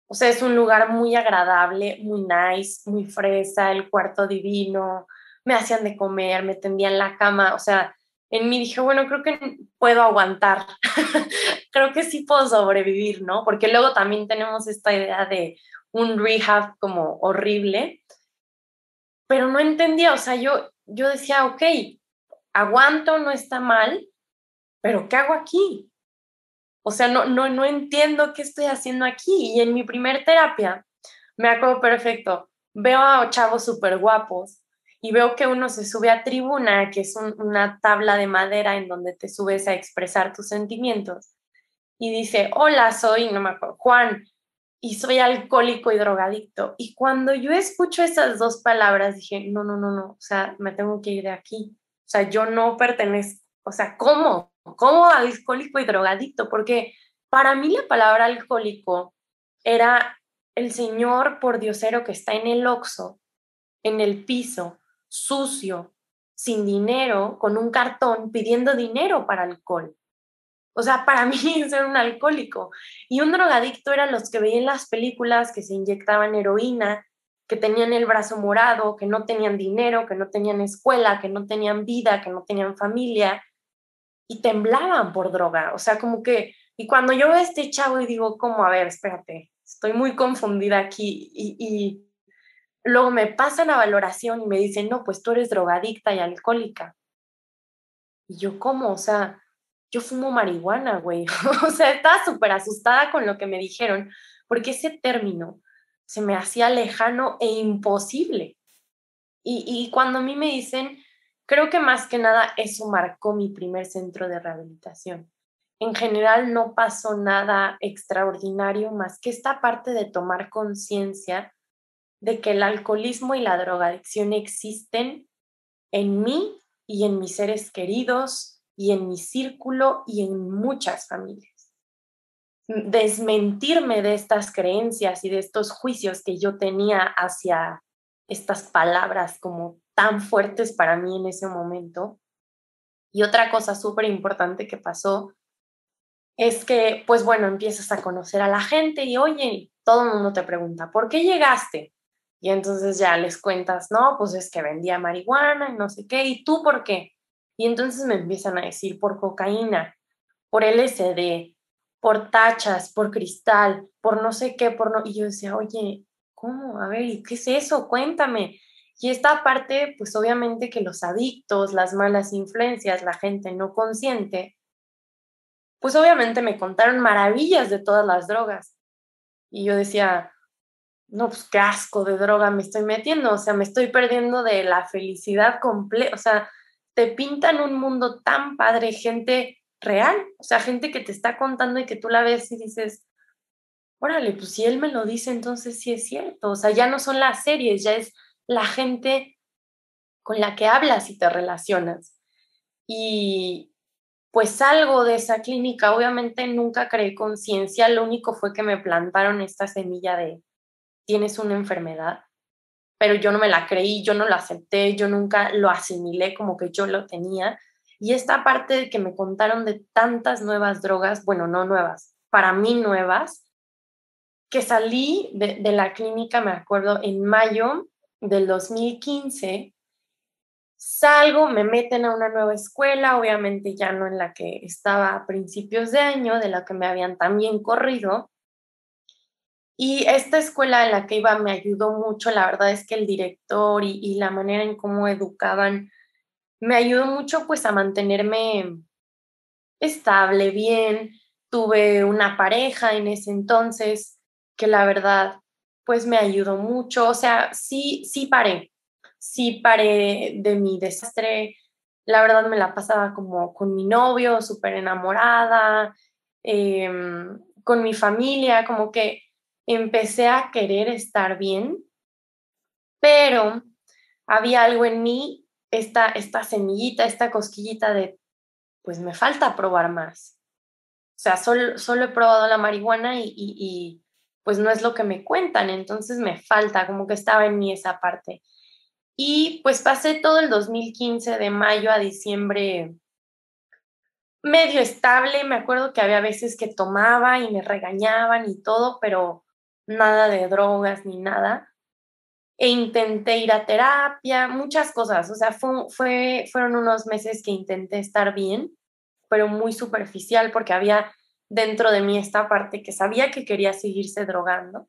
O sea, es un lugar muy agradable, muy nice, muy fresa, el cuarto divino, me hacían de comer, me tendían la cama, o sea, en mí dije, bueno, creo que puedo aguantar, creo que sí puedo sobrevivir, ¿no? Porque luego también tenemos esta idea de un rehab como horrible, pero no entendía, o sea, yo, yo decía, ok, aguanto, no está mal, pero ¿qué hago aquí? O sea, no, no, no entiendo qué estoy haciendo aquí. Y en mi primer terapia, me acuerdo perfecto, veo a chavos súper guapos y veo que uno se sube a tribuna, que es una tabla de madera en donde te subes a expresar tus sentimientos, y dice, hola, soy, no me acuerdo, Juan, y soy alcohólico y drogadicto. Y cuando yo escucho esas dos palabras, dije, no, no, no, no, o sea, me tengo que ir de aquí. O sea, yo no pertenezco, o sea, ¿cómo? ¿Cómo alcohólico y drogadicto? Porque para mí la palabra alcohólico era el señor por diosero que está en el oxo, en el piso, sucio, sin dinero, con un cartón pidiendo dinero para alcohol. O sea, para mí ser un alcohólico. Y un drogadicto eran los que veían las películas que se inyectaban heroína, que tenían el brazo morado, que no tenían dinero, que no tenían escuela, que no tenían vida, que no tenían familia y temblaban por droga. O sea, como que, y cuando yo veo a este chavo y digo, como, a ver, espérate, estoy muy confundida aquí y Luego me pasan a valoración y me dicen, no, pues tú eres drogadicta y alcohólica. Y yo, ¿cómo? O sea, yo fumo marihuana, güey. o sea, estaba súper asustada con lo que me dijeron, porque ese término se me hacía lejano e imposible. Y, y cuando a mí me dicen, creo que más que nada eso marcó mi primer centro de rehabilitación. En general no pasó nada extraordinario más que esta parte de tomar conciencia de que el alcoholismo y la drogadicción existen en mí y en mis seres queridos y en mi círculo y en muchas familias. Desmentirme de estas creencias y de estos juicios que yo tenía hacia estas palabras como tan fuertes para mí en ese momento. Y otra cosa súper importante que pasó es que, pues bueno, empiezas a conocer a la gente y oye, todo el mundo te pregunta, ¿por qué llegaste? Y entonces ya les cuentas, no, pues es que vendía marihuana y no sé qué, ¿y tú por qué? Y entonces me empiezan a decir por cocaína, por LSD, por tachas, por cristal, por no sé qué, por no. Y yo decía, oye, ¿cómo? A ver, qué es eso? Cuéntame. Y esta parte, pues obviamente que los adictos, las malas influencias, la gente no consciente, pues obviamente me contaron maravillas de todas las drogas. Y yo decía, no, pues qué asco de droga me estoy metiendo, o sea, me estoy perdiendo de la felicidad completa, o sea, te pintan un mundo tan padre, gente real, o sea, gente que te está contando y que tú la ves y dices, órale, pues si él me lo dice, entonces sí es cierto, o sea, ya no son las series, ya es la gente con la que hablas y te relacionas. Y pues salgo de esa clínica, obviamente nunca creé conciencia, lo único fue que me plantaron esta semilla de, tienes una enfermedad, pero yo no me la creí, yo no la acepté, yo nunca lo asimilé como que yo lo tenía. Y esta parte de que me contaron de tantas nuevas drogas, bueno, no nuevas, para mí nuevas, que salí de, de la clínica, me acuerdo, en mayo del 2015, salgo, me meten a una nueva escuela, obviamente ya no en la que estaba a principios de año, de la que me habían también corrido, y esta escuela en la que iba me ayudó mucho, la verdad es que el director y, la manera en cómo educaban me ayudó mucho pues a mantenerme estable, bien. Tuve una pareja en ese entonces que la verdad pues me ayudó mucho, o sea, sí, sí paré, sí paré de mi desastre, la verdad me la pasaba como con mi novio, súper enamorada, em, con mi familia, como que empecé a querer estar bien, pero había algo en mí, esta, esta semillita, esta cosquillita de, pues me falta probar más. O sea, solo, solo he probado la marihuana y, y, y pues no es lo que me cuentan, entonces me falta, como que estaba en mí esa parte. Y pues pasé todo el 2015 de mayo a diciembre medio estable, me acuerdo que había veces que tomaba y me regañaban y todo, pero nada de drogas ni nada. E intenté ir a terapia, muchas cosas. O sea, fue, fue, fueron unos meses que intenté estar bien, pero muy superficial porque había dentro de mí esta parte que sabía que quería seguirse drogando.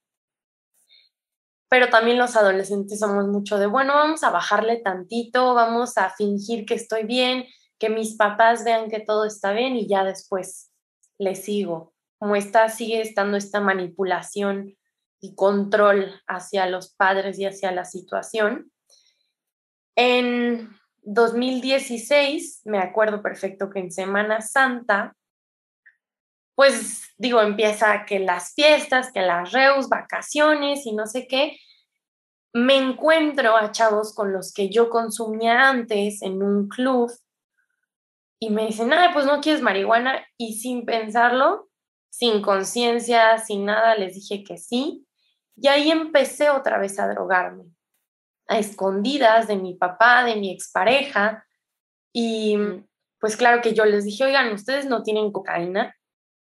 Pero también los adolescentes somos mucho de, bueno, vamos a bajarle tantito, vamos a fingir que estoy bien, que mis papás vean que todo está bien y ya después le sigo. Como está, sigue estando esta manipulación y control hacia los padres y hacia la situación. En 2016, me acuerdo perfecto que en Semana Santa, pues digo, empieza que las fiestas, que las reus, vacaciones y no sé qué, me encuentro a chavos con los que yo consumía antes en un club y me dicen, ay, pues no quieres marihuana y sin pensarlo, sin conciencia, sin nada, les dije que sí. Y ahí empecé otra vez a drogarme, a escondidas de mi papá, de mi expareja. Y mm. pues claro que yo les dije, oigan, ¿ustedes no tienen cocaína?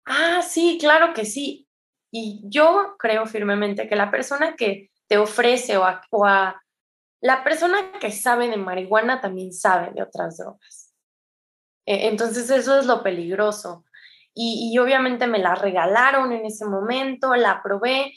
Ah, sí, claro que sí. Y yo creo firmemente que la persona que te ofrece o a, la persona que sabe de marihuana también sabe de otras drogas. E, entonces eso es lo peligroso y, obviamente me la regalaron en ese momento, la probé,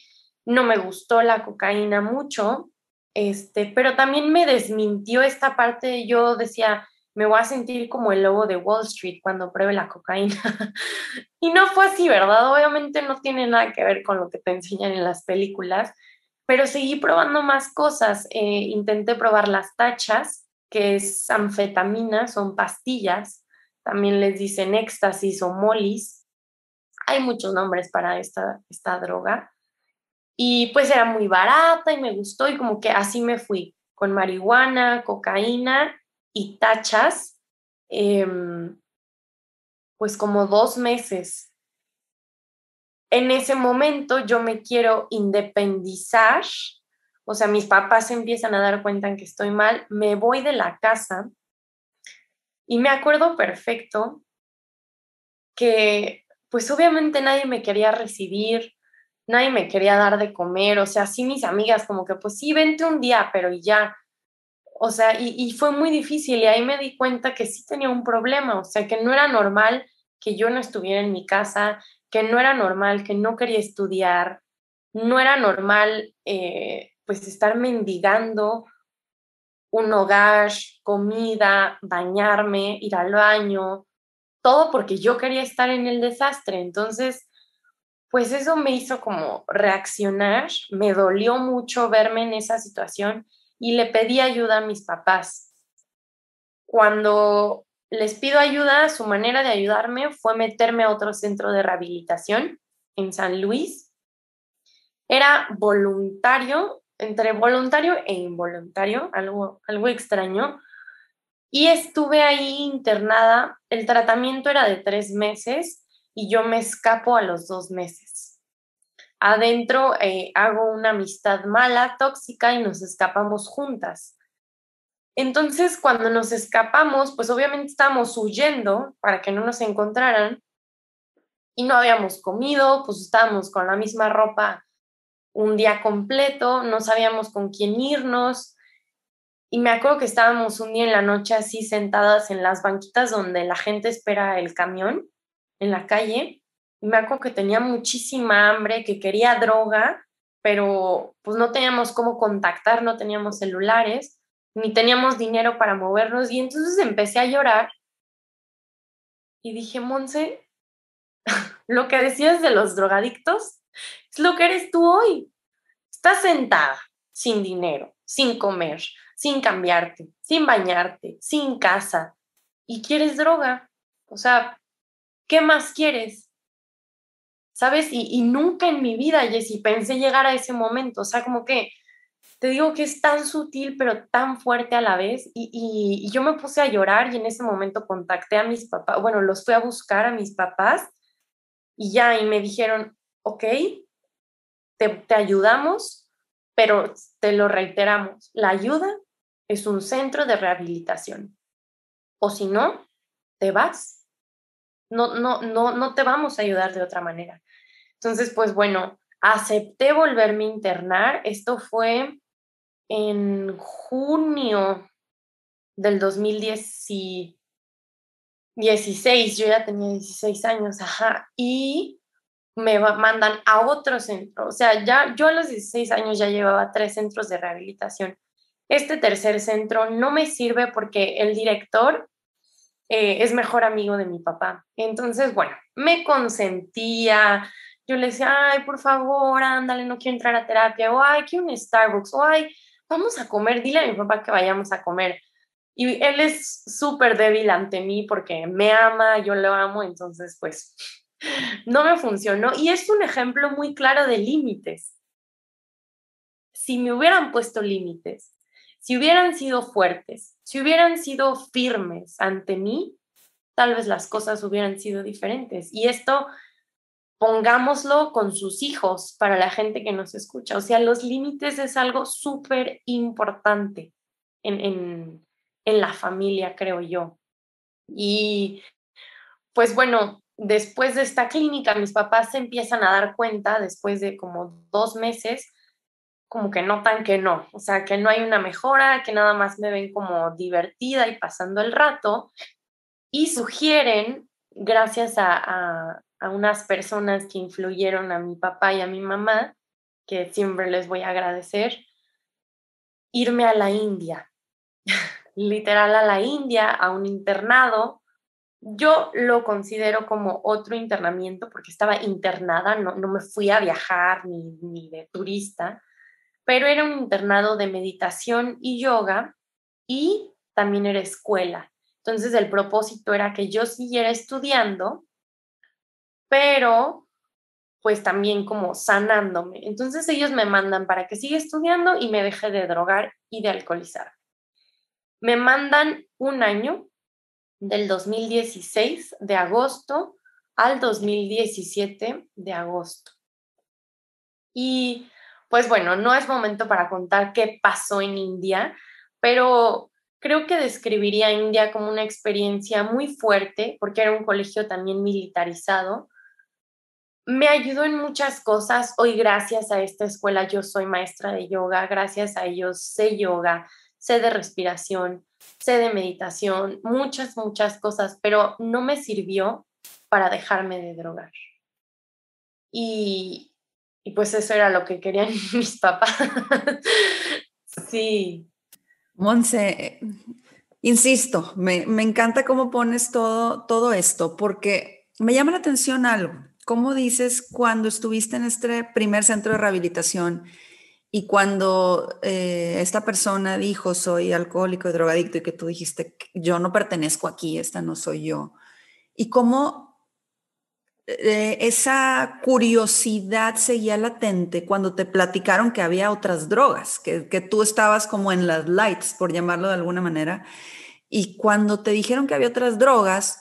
no me gustó la cocaína mucho, este, pero también me desmintió esta parte, yo decía, me voy a sentir como el lobo de Wall Street cuando pruebe la cocaína. y no fue así, ¿verdad? Obviamente no tiene nada que ver con lo que te enseñan en las películas, pero seguí probando más cosas. Eh, intenté probar las tachas, que es anfetamina, son pastillas también les dicen éxtasis o molis. Hay muchos nombres para esta, esta droga. Y pues era muy barata y me gustó y como que así me fui, con marihuana, cocaína y tachas, em, pues como dos meses. En ese momento yo me quiero independizar, o sea, mis papás empiezan a dar cuenta que estoy mal, me voy de la casa, y me acuerdo perfecto que pues obviamente nadie me quería recibir, nadie me quería dar de comer, o sea, sí mis amigas como que pues sí, vente un día, pero ya. O sea, y, fue muy difícil y ahí me di cuenta que sí tenía un problema, o sea, que no era normal que yo no estuviera en mi casa, que no era normal, que no quería estudiar, no era normal eh, pues estar mendigando un hogar, comida, bañarme, ir al baño, todo porque yo quería estar en el desastre. Entonces, pues eso me hizo como reaccionar, me dolió mucho verme en esa situación y le pedí ayuda a mis papás. Cuando les pido ayuda, su manera de ayudarme fue meterme a otro centro de rehabilitación en San Luis. Era voluntario entre voluntario e involuntario, algo, algo extraño. Y estuve ahí internada. El tratamiento era de tres meses y yo me escapo a los dos meses. Adentro eh, hago una amistad mala, tóxica y nos escapamos juntas. Entonces, cuando nos escapamos, pues obviamente estábamos huyendo para que no nos encontraran y no habíamos comido, pues estábamos con la misma ropa un día completo, no sabíamos con quién irnos. Y me acuerdo que estábamos un día en la noche así sentadas en las banquitas donde la gente espera el camión en la calle. Y me acuerdo que tenía muchísima hambre, que quería droga, pero pues no teníamos cómo contactar, no teníamos celulares, ni teníamos dinero para movernos. Y entonces empecé a llorar y dije, Monse, lo que decías de los drogadictos es lo que eres tú hoy. Estás sentada, sin dinero, sin comer, sin cambiarte, sin bañarte, sin casa. Y quieres droga. O sea, ¿qué más quieres? ¿Sabes? Y, y nunca en mi vida, Jessy, pensé llegar a ese momento. O sea, como que te digo que es tan sutil, pero tan fuerte a la vez. Y, y, y, yo me puse a llorar y en ese momento contacté a mis papás, bueno, los fui a buscar a mis papás y ya, y me dijeron, ok, te, ayudamos, pero te lo reiteramos, la ayuda es un centro de rehabilitación. O si no, te vas. No, no, no, no te vamos a ayudar de otra manera. Entonces, pues bueno, acepté volverme a internar. Esto fue en junio del 2016. Yo ya tenía 16 años, ajá. Y me mandan a otro centro. O sea, ya yo a los 16 años ya llevaba tres centros de rehabilitación. Este tercer centro no me sirve porque el director eh, es mejor amigo de mi papá. Entonces, bueno, me consentía. Yo le decía, ay, por favor, ándale, no quiero entrar a terapia. O, ay, quiero un Starbucks. O, ay, vamos a comer. Dile a mi papá que vayamos a comer. Y él es súper débil ante mí porque me ama, yo lo amo. Entonces, pues, no me funcionó. Y es un ejemplo muy claro de límites. Si me hubieran puesto límites, si hubieran sido fuertes, si hubieran sido firmes ante mí, tal vez las cosas hubieran sido diferentes. Y esto pongámoslo con sus hijos para la gente que nos escucha. O sea, los límites es algo súper importante en, en, en, la familia, creo yo. Y pues bueno, después de esta clínica, mis papás se empiezan a dar cuenta, después de como dos meses, como que notan que no, o sea, que no hay una mejora, que nada más me ven como divertida y pasando el rato, y sugieren, gracias a, a, a unas personas que influyeron a mi papá y a mi mamá, que siempre les voy a agradecer, irme a la India, literal a la India, a un internado, yo lo considero como otro internamiento porque estaba internada, no, no me fui a viajar ni, ni, de turista, pero era un internado de meditación y yoga y también era escuela. Entonces el propósito era que yo siguiera estudiando, pero pues también como sanándome. Entonces ellos me mandan para que siga estudiando y me deje de drogar y de alcoholizar. Me mandan un año del 2016 de agosto al 2017 de agosto. Y pues bueno, no es momento para contar qué pasó en India, pero creo que describiría India como una experiencia muy fuerte, porque era un colegio también militarizado. Me ayudó en muchas cosas. Hoy gracias a esta escuela yo soy maestra de yoga, gracias a ellos sé yoga, sé de respiración, sé de meditación, muchas, muchas cosas, pero no me sirvió para dejarme de drogar. Y, pues eso era lo que querían mis papás. sí. Monse, insisto, me, me, encanta cómo pones todo, todo esto, porque me llama la atención algo. ¿Cómo dices cuando estuviste en este primer centro de rehabilitación? Y cuando eh, esta persona dijo, soy alcohólico y drogadicto, y que tú dijiste, yo no pertenezco aquí, esta no soy yo. Y cómo eh, esa curiosidad seguía latente cuando te platicaron que había otras drogas, que, tú estabas como en las lights, por llamarlo de alguna manera. Y cuando te dijeron que había otras drogas,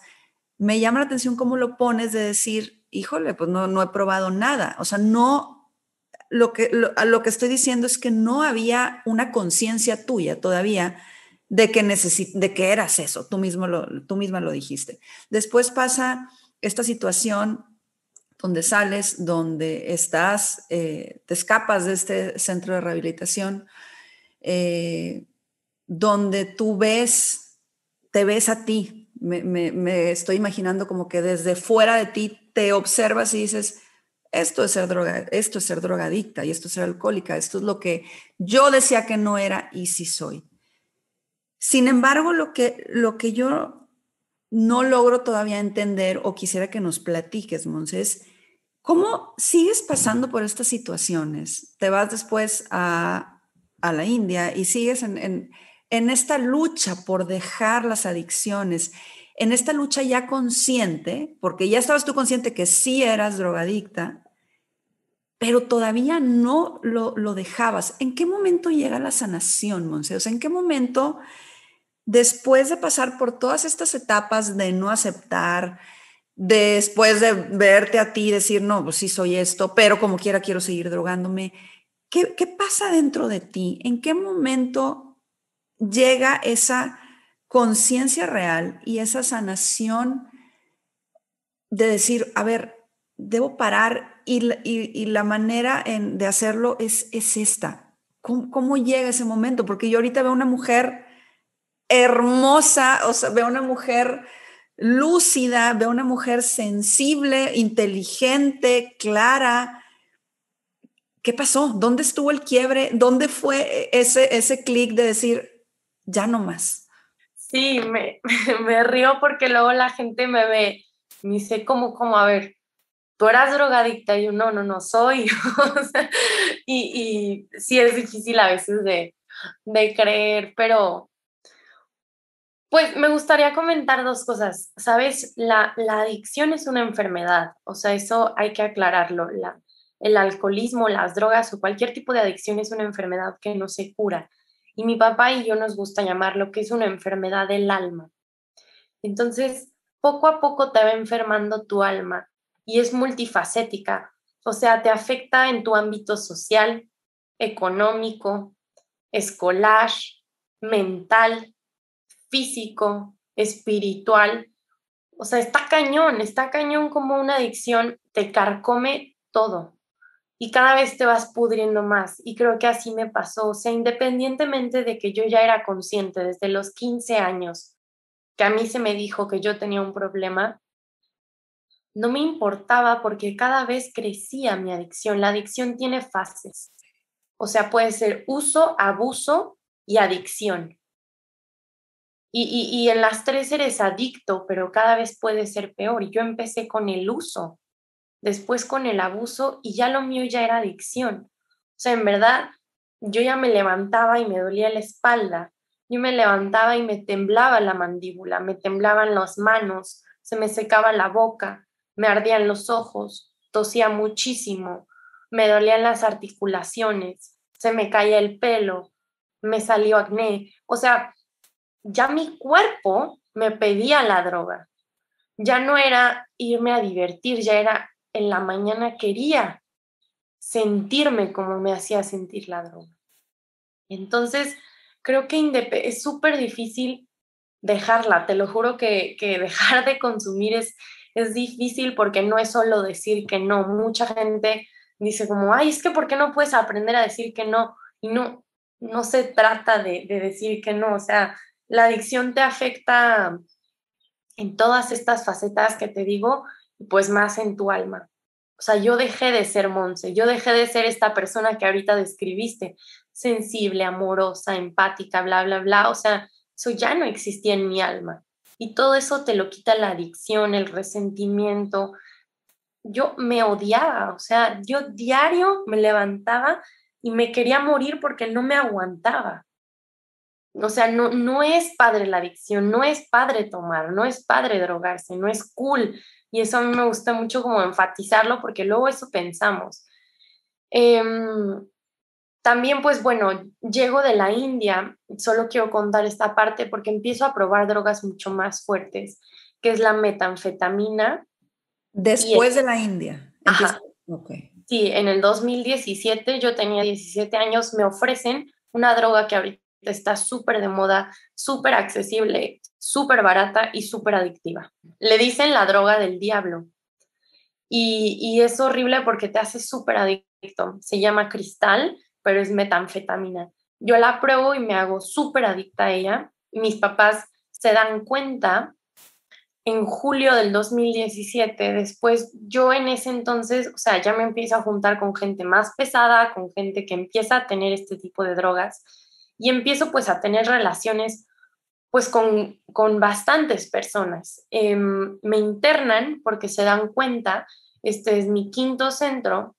me llama la atención cómo lo pones de decir, híjole, pues no, no he probado nada. O sea, no lo que, lo que estoy diciendo es que no había una conciencia tuya todavía de que, que eras eso, tú, mismo lo, tú misma lo dijiste. Después pasa esta situación donde sales, donde estás, eh, te escapas de este centro de rehabilitación, eh, donde tú ves, te ves a ti. me estoy imaginando como que desde fuera de ti te observas y dices, esto es ser droga, esto es ser drogadicta y esto es ser alcohólica, esto es lo que yo decía que no era y sí soy. Sin embargo, lo que, lo que yo no logro todavía entender o quisiera que nos platiques, Monse, es cómo sigues pasando por estas situaciones. Te vas después a, la India y sigues en, en esta lucha por dejar las adicciones en esta lucha ya consciente, porque ya estabas tú consciente que sí eras drogadicta, pero todavía no lo, dejabas. ¿En qué momento llega la sanación, Monseos? ¿en qué momento, después de pasar por todas estas etapas de no aceptar, después de verte a ti y decir, no, pues sí soy esto, pero como quiera quiero seguir drogándome, ¿qué, qué pasa dentro de ti? ¿En qué momento llega esa conciencia real y esa sanación de decir, a ver, debo parar y, la manera de hacerlo es, esta. ¿Cómo, llega ese momento? Porque yo ahorita veo una mujer hermosa, o sea, veo una mujer lúcida, veo una mujer sensible, inteligente, clara. ¿Qué pasó? ¿Dónde estuvo el quiebre? ¿Dónde fue ese, ese clic de decir, ya no más? Sí, me, me río porque luego la gente me ve, me dice cómo cómo a ver, tú eras drogadicta, y yo no, no, no soy. y, sí es difícil a veces de, creer, pero pues me gustaría comentar dos cosas. Sabes, la, adicción es una enfermedad, o sea, eso hay que aclararlo. el alcoholismo, las drogas o cualquier tipo de adicción es una enfermedad que no se cura. Y mi papá y yo nos gusta llamarlo que es una enfermedad del alma. Entonces, poco a poco te va enfermando tu alma y es multifacética. O sea, te afecta en tu ámbito social, económico, escolar, mental, físico, espiritual. O sea, está cañón, está cañón como una adicción te carcome todo y cada vez te vas pudriendo más. Y creo que así me pasó. O sea, independientemente de que yo ya era consciente desde los 15 años que a mí se me dijo que yo tenía un problema, no me importaba porque cada vez crecía mi adicción. La adicción tiene fases. O sea, puede ser uso, abuso y adicción. Y, en las tres eres adicto, pero cada vez puede ser peor. Yo empecé con el uso, después con el abuso y ya lo mío ya era adicción. O sea, en verdad, yo ya me levantaba y me dolía la espalda. Yo me levantaba y me temblaba la mandíbula, me temblaban las manos, se me secaba la boca me ardían los ojos, tosía muchísimo, me dolían las articulaciones, se me caía el pelo, me salió acné. O sea, ya mi cuerpo me pedía la droga. Ya no era irme a divertir, ya era en la mañana quería sentirme como me hacía sentir la droga. Entonces, creo que es súper difícil dejarla, te lo juro que, que dejar de consumir es, es difícil porque no es solo decir que no. Mucha gente dice como, ay, es que ¿por qué no puedes aprender a decir que no? Y no, no se trata de, de decir que no. O sea, la adicción te afecta en todas estas facetas que te digo, pues más en tu alma. O sea, yo dejé de ser Monse, yo dejé de ser esta persona que ahorita describiste, sensible, amorosa, empática, bla, bla, bla. O sea, eso ya no existía en mi alma. Y todo eso te lo quita la adicción, el resentimiento. Yo me odiaba, o sea, yo diario me levantaba y me quería morir porque no me aguantaba. O sea, no, no es padre la adicción, no es padre tomar, no es padre drogarse, no es cool. Y eso a mí me gusta mucho como enfatizarlo porque luego eso pensamos. Em, también, pues bueno, llego de la India, solo quiero contar esta parte porque empiezo a probar drogas mucho más fuertes, que es la metanfetamina. Después de la India. Ajá. Sí, en el 2017 yo tenía 17 años, me ofrecen una droga que ahorita está súper de moda, súper accesible, súper barata y súper adictiva. Le dicen la droga del diablo. Y, y es horrible porque te hace súper adicto. Se llama cristal pero es metanfetamina. Yo la pruebo y me hago súper adicta a ella. Mis papás se dan cuenta en julio del 2017. Después yo en ese entonces, o sea, ya me empiezo a juntar con gente más pesada, con gente que empieza a tener este tipo de drogas y empiezo pues a tener relaciones pues con, con bastantes personas. Em, me internan porque se dan cuenta, este es mi quinto centro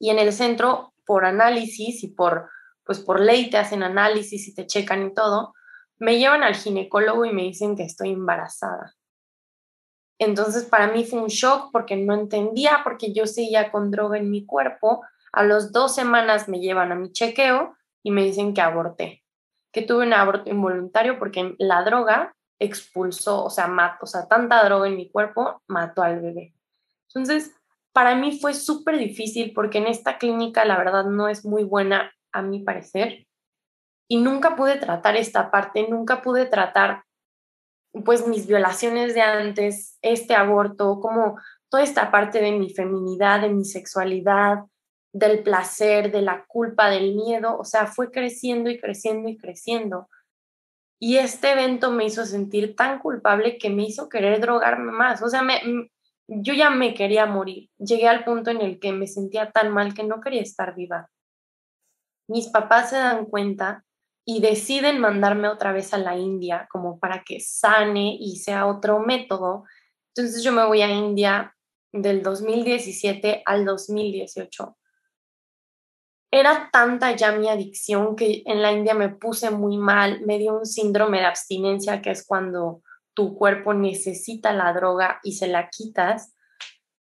y en el centro por análisis y por, pues por ley te hacen análisis y te checan y todo, me llevan al ginecólogo y me dicen que estoy embarazada. Entonces para mí fue un shock porque no entendía, porque yo seguía con droga en mi cuerpo. A los dos semanas me llevan a mi chequeo y me dicen que aborté, que tuve un aborto involuntario porque la droga expulsó, o sea, mató, o sea, tanta droga en mi cuerpo mató al bebé. Entonces, para mí fue súper difícil porque en esta clínica la verdad no es muy buena a mi parecer y nunca pude tratar esta parte, nunca pude tratar pues mis violaciones de antes, este aborto, como toda esta parte de mi feminidad, de mi sexualidad, del placer, de la culpa, del miedo, o sea, fue creciendo y creciendo y creciendo. Y este evento me hizo sentir tan culpable que me hizo querer drogarme más. O sea, me, yo ya me quería morir. Llegué al punto en el que me sentía tan mal que no quería estar viva. Mis papás se dan cuenta y deciden mandarme otra vez a la India como para que sane y sea otro método. Entonces yo me voy a India del 2017 al 2018. Era tanta ya mi adicción que en la India me puse muy mal, me dio un síndrome de abstinencia que es cuando tu cuerpo necesita la droga y se la quitas.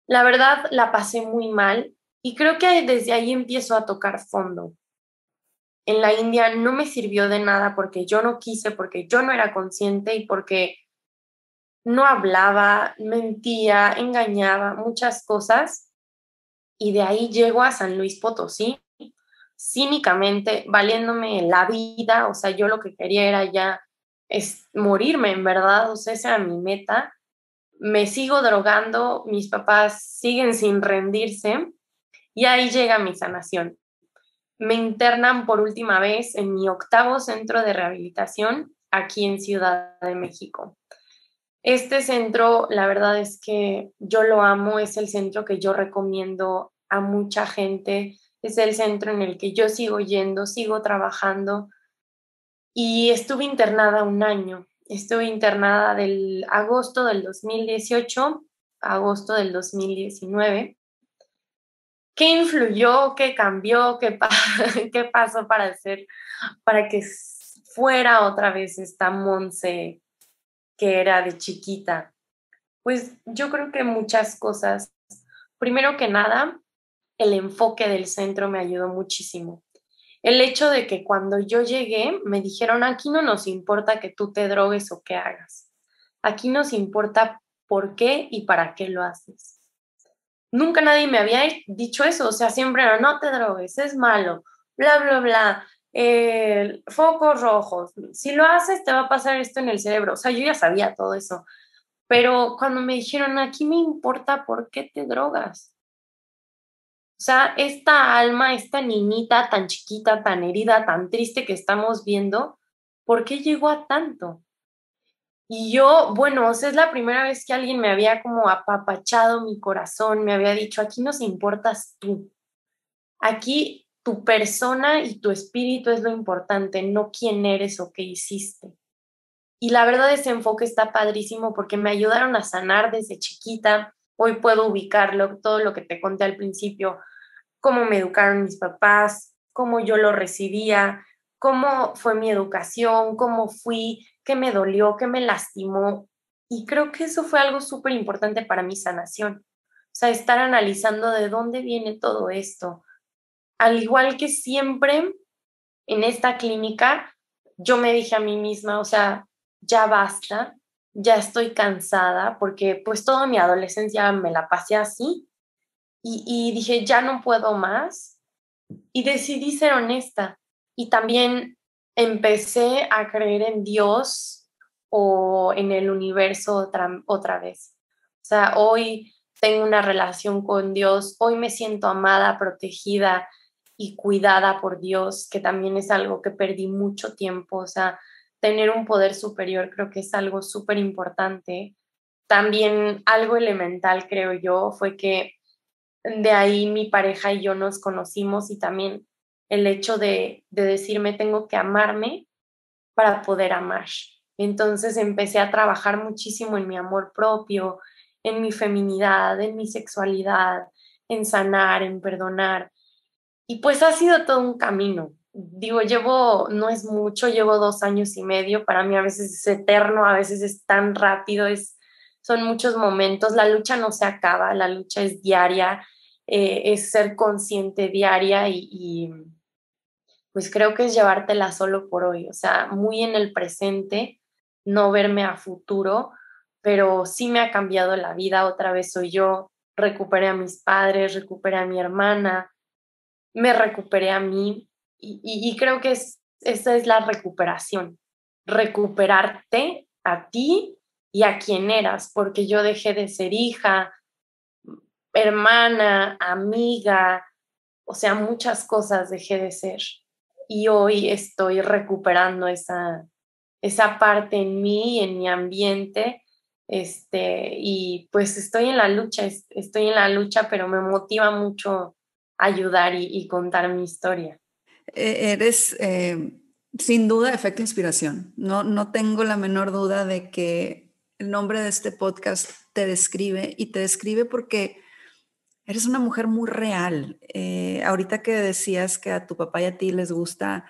La verdad, la pasé muy mal y creo que desde ahí empiezo a tocar fondo. En la India no me sirvió de nada porque yo no quise, porque yo no era consciente y porque no hablaba, mentía, engañaba, muchas cosas. Y de ahí llego a San Luis Potosí, cínicamente, valiéndome la vida. O sea, yo lo que quería era ya es morirme, en verdad, o sea, esa mi meta. Me sigo drogando, mis papás siguen sin rendirse y ahí llega mi sanación. Me internan por última vez en mi octavo centro de rehabilitación aquí en Ciudad de México. Este centro, la verdad es que yo lo amo, es el centro que yo recomiendo a mucha gente, es el centro en el que yo sigo yendo, sigo trabajando, y estuve internada un año. Estuve internada del agosto del 2018 a agosto del 2019. ¿Qué influyó? ¿Qué cambió? ¿Qué, qué pasó para hacer, para que fuera otra vez esta Monse que era de chiquita? Pues yo creo que muchas cosas. Primero que nada, el enfoque del centro me ayudó muchísimo el hecho de que cuando yo llegué me dijeron, aquí no nos importa que tú te drogues o que hagas, aquí nos importa por qué y para qué lo haces. Nunca nadie me había dicho eso, o sea, siempre era, no te drogues, es malo, bla, bla, bla, eh, focos rojos, si lo haces te va a pasar esto en el cerebro, o sea, yo ya sabía todo eso, pero cuando me dijeron, aquí me importa por qué te drogas, o sea, esta alma, esta niñita tan chiquita, tan herida, tan triste que estamos viendo, ¿por qué llegó a tanto? Y yo, bueno, es la primera vez que alguien me había como apapachado mi corazón, me había dicho, aquí nos importas tú. Aquí tu persona y tu espíritu es lo importante, no quién eres o qué hiciste. Y la verdad ese enfoque está padrísimo porque me ayudaron a sanar desde chiquita, Hoy puedo ubicarlo, todo lo que te conté al principio, cómo me educaron mis papás, cómo yo lo recibía, cómo fue mi educación, cómo fui, qué me dolió, qué me lastimó. Y creo que eso fue algo súper importante para mi sanación. O sea, estar analizando de dónde viene todo esto. Al igual que siempre en esta clínica, yo me dije a mí misma, o sea, ya basta, ya estoy cansada porque pues toda mi adolescencia me la pasé así y, dije, ya no puedo más y decidí ser honesta y también empecé a creer en Dios o en el universo otra, otra vez. O sea, hoy tengo una relación con Dios, hoy me siento amada, protegida y cuidada por Dios, que también es algo que perdí mucho tiempo. O sea, tener un poder superior creo que es algo súper importante. También algo elemental, creo yo, fue que de ahí mi pareja y yo nos conocimos y también el hecho de, de decirme tengo que amarme para poder amar. Entonces empecé a trabajar muchísimo en mi amor propio, en mi feminidad, en mi sexualidad, en sanar, en perdonar. Y pues ha sido todo un camino, digo, llevo, no es mucho, llevo dos años y medio, para mí a veces es eterno, a veces es tan rápido, es, son muchos momentos, la lucha no se acaba, la lucha es diaria, eh, es ser consciente diaria y, y, pues creo que es llevártela solo por hoy, o sea, muy en el presente, no verme a futuro, pero sí me ha cambiado la vida, otra vez soy yo, recuperé a mis padres, recuperé a mi hermana, me recuperé a mí, y, creo que esa es la recuperación, recuperarte a ti y a quien eras, porque yo dejé de ser hija, hermana, amiga, o sea, muchas cosas dejé de ser. Y hoy estoy recuperando esa, esa parte en mí, en mi ambiente, este, y pues estoy en la lucha, estoy en la lucha, pero me motiva mucho ayudar y contar mi historia. E-, eres eh, sin duda efecto inspiración. No, tengo la menor duda de que el nombre de este podcast te describe y te describe porque eres una mujer muy real. Eh, ahorita que decías que a tu papá y a ti les gusta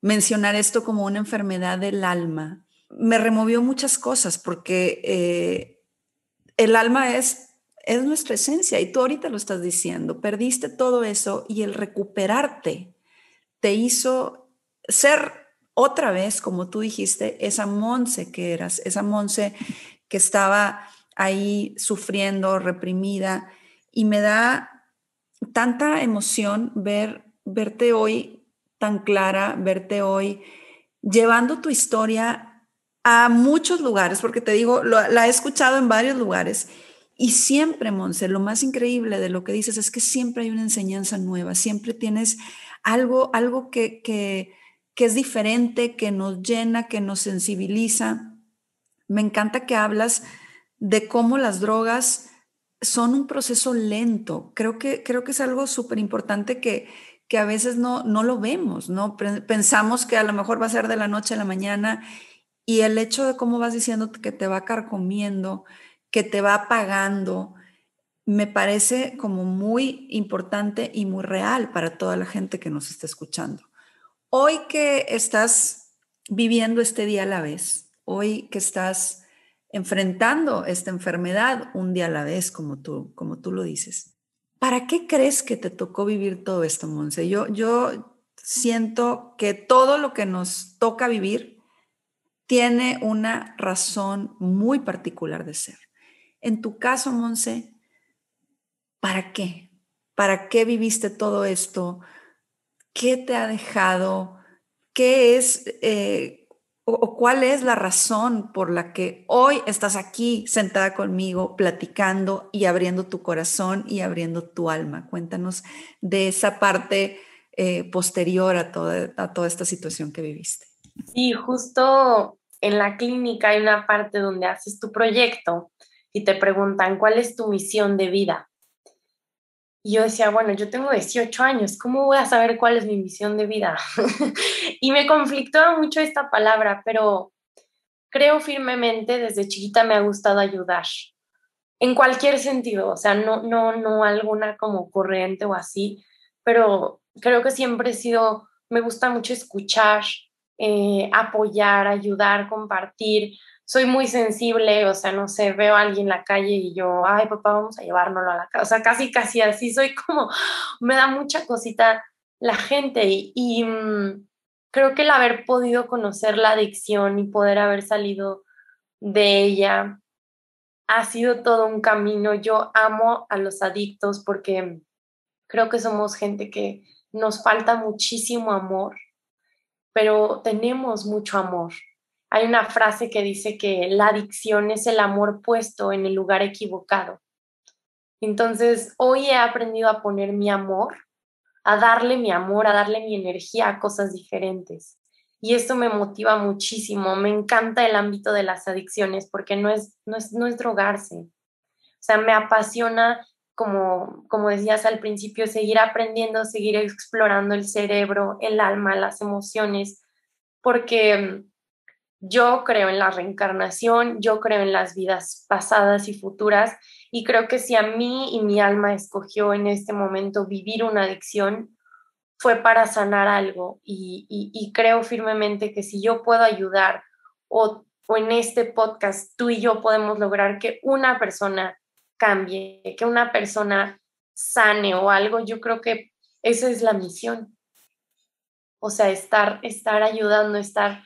mencionar esto como una enfermedad del alma, me removió muchas cosas porque eh, el alma es, es nuestra esencia y tú ahorita lo estás diciendo, perdiste todo eso y el recuperarte te hizo ser otra vez, como tú dijiste, esa Monse que eras, esa Monse que estaba ahí sufriendo, reprimida. Y me da tanta emoción ver, verte hoy tan clara, verte hoy llevando tu historia a muchos lugares, porque te digo, la he escuchado en varios lugares. Y siempre, Monse, lo más increíble de lo que dices es que siempre hay una enseñanza nueva, siempre tienes algo, que, que, es diferente, que nos llena, que nos sensibiliza. Me encanta que hablas de cómo las drogas son un proceso lento. Creo que, creo que es algo súper importante que, que a veces no, lo vemos, ¿no? Pensamos que a lo mejor va a ser de la noche a la mañana y el hecho de cómo vas diciendo que te va carcomiendo, que te va apagando, me parece como muy importante y muy real para toda la gente que nos está escuchando. Hoy que estás viviendo este día a la vez, hoy que estás enfrentando esta enfermedad un día a la vez, como tú, como tú lo dices, ¿para qué crees que te tocó vivir todo esto, Monse? Yo, yo siento que todo lo que nos toca vivir tiene una razón muy particular de ser. En tu caso, Monse, ¿para qué? ¿Para qué viviste todo esto? ¿Qué te ha dejado? ¿Qué es eh, o, cuál es la razón por la que hoy estás aquí sentada conmigo, platicando y abriendo tu corazón y abriendo tu alma? Cuéntanos de esa parte eh, posterior a, a toda esta situación que viviste. Sí, justo en la clínica hay una parte donde haces tu proyecto y te preguntan cuál es tu misión de vida. Y yo decía, bueno, yo tengo 18 años, ¿cómo voy a saber cuál es mi misión de vida? y me conflictó mucho esta palabra, pero creo firmemente, desde chiquita me ha gustado ayudar, en cualquier sentido, o sea, no, no, no alguna como corriente o así, pero creo que siempre he sido, me gusta mucho escuchar, eh, apoyar, ayudar, compartir soy muy sensible, o sea, no sé, veo a alguien en la calle y yo, ay papá, vamos a llevárnoslo a la casa, o sea, casi, casi así, soy como, me da mucha cosita la gente y, mm, creo que el haber podido conocer la adicción y poder haber salido de ella ha sido todo un camino. Yo amo a los adictos porque creo que somos gente que nos falta muchísimo amor, pero tenemos mucho amor, hay una frase que dice que la adicción es el amor puesto en el lugar equivocado. Entonces, hoy he aprendido a poner mi amor, a darle mi amor, a darle mi energía a cosas diferentes. Y esto me motiva muchísimo. Me encanta el ámbito de las adicciones porque no es, no es, drogarse. O sea, me apasiona, como, como decías al principio, seguir aprendiendo, seguir explorando el cerebro, el alma, las emociones, porque yo creo en la reencarnación, yo creo en las vidas pasadas y futuras y creo que si a mí y mi alma escogió en este momento vivir una adicción, fue para sanar algo y, creo firmemente que si yo puedo ayudar o, en este podcast tú y yo podemos lograr que una persona cambie, que una persona sane o algo, yo creo que esa es la misión. O sea, estar, estar ayudando, estar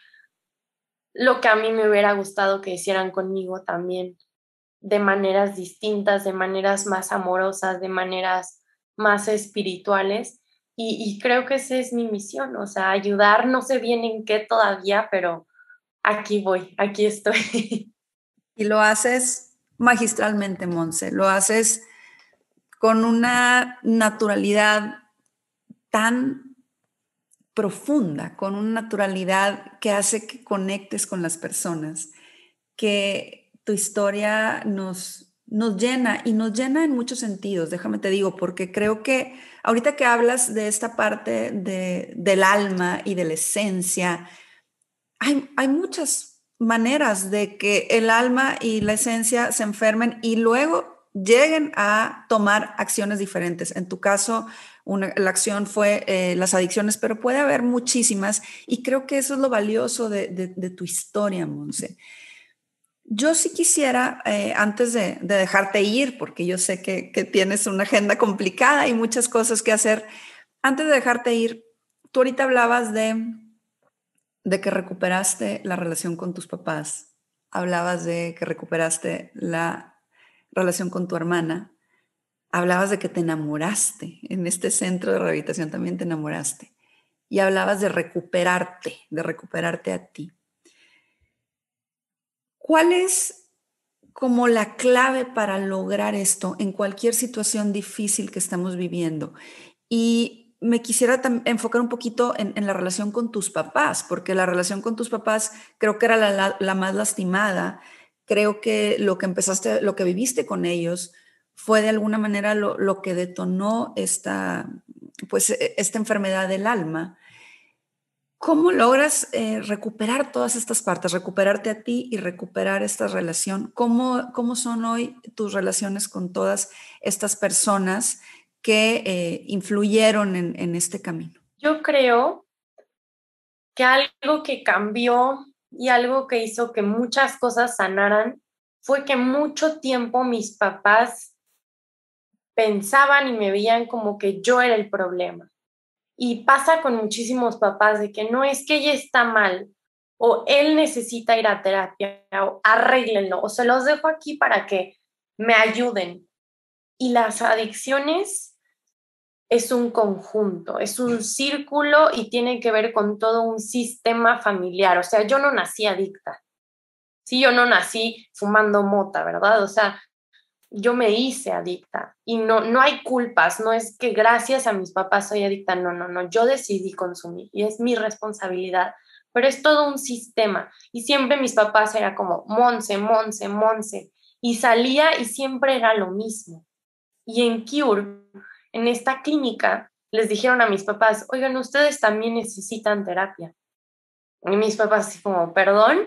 lo que a mí me hubiera gustado que hicieran conmigo también, de maneras distintas, de maneras más amorosas, de maneras más espirituales. Y, creo que esa es mi misión, o sea, ayudar, no sé bien en qué todavía, pero aquí voy, aquí estoy. Y lo haces magistralmente, Monse, lo haces con una naturalidad tan profunda, con una naturalidad que hace que conectes con las personas, que tu historia nos, nos llena y nos llena en muchos sentidos, déjame te digo, porque creo que ahorita que hablas de esta parte de, del alma y de la esencia, hay, hay muchas maneras de que el alma y la esencia se enfermen y luego lleguen a tomar acciones diferentes. En tu caso, la acción fue eh, las adicciones, pero puede haber muchísimas y creo que eso es lo valioso de, tu historia, Monse. Yo sí quisiera, eh, antes de, dejarte ir, porque yo sé que, tienes una agenda complicada y muchas cosas que hacer, antes de dejarte ir, tú ahorita hablabas de que recuperaste la relación con tus papás, hablabas de que recuperaste la relación con tu hermana, Hablabas de que te enamoraste, en este centro de rehabilitación también te enamoraste. Y hablabas de recuperarte, de recuperarte a ti. ¿Cuál es como la clave para lograr esto en cualquier situación difícil que estamos viviendo? Y me quisiera enfocar un poquito en, la relación con tus papás, porque la relación con tus papás creo que era la, la más lastimada. Creo que lo que empezaste, lo que viviste con ellos, fue de alguna manera lo, que detonó esta, pues, e, esta enfermedad del alma. ¿Cómo logras eh, recuperar todas estas partes, recuperarte a ti y recuperar esta relación? ¿Cómo, cómo son hoy tus relaciones con todas estas personas que eh, influyeron en, en, este camino? Yo creo que algo que cambió y algo que hizo que muchas cosas sanaran fue que mucho tiempo mis papás pensaban y me veían como que yo era el problema. Y pasa con muchísimos papás de que no es que ella está mal o él necesita ir a terapia o arréglenlo o se los dejo aquí para que me ayuden. Y las adicciones es un conjunto, es un círculo y tiene que ver con todo un sistema familiar. O sea, yo no nací adicta. Sí, yo no nací fumando mota, ¿verdad? O sea, yo me hice adicta y no, no hay culpas, no es que gracias a mis papás soy adicta, no, no, no, yo decidí consumir y es mi responsabilidad, pero es todo un sistema y siempre mis papás era como Monse, Monse, Monse y salía y siempre era lo mismo. Y en Cure, en esta clínica, les dijeron a mis papás, oigan, ustedes también necesitan terapia. Y mis papás así como, perdón,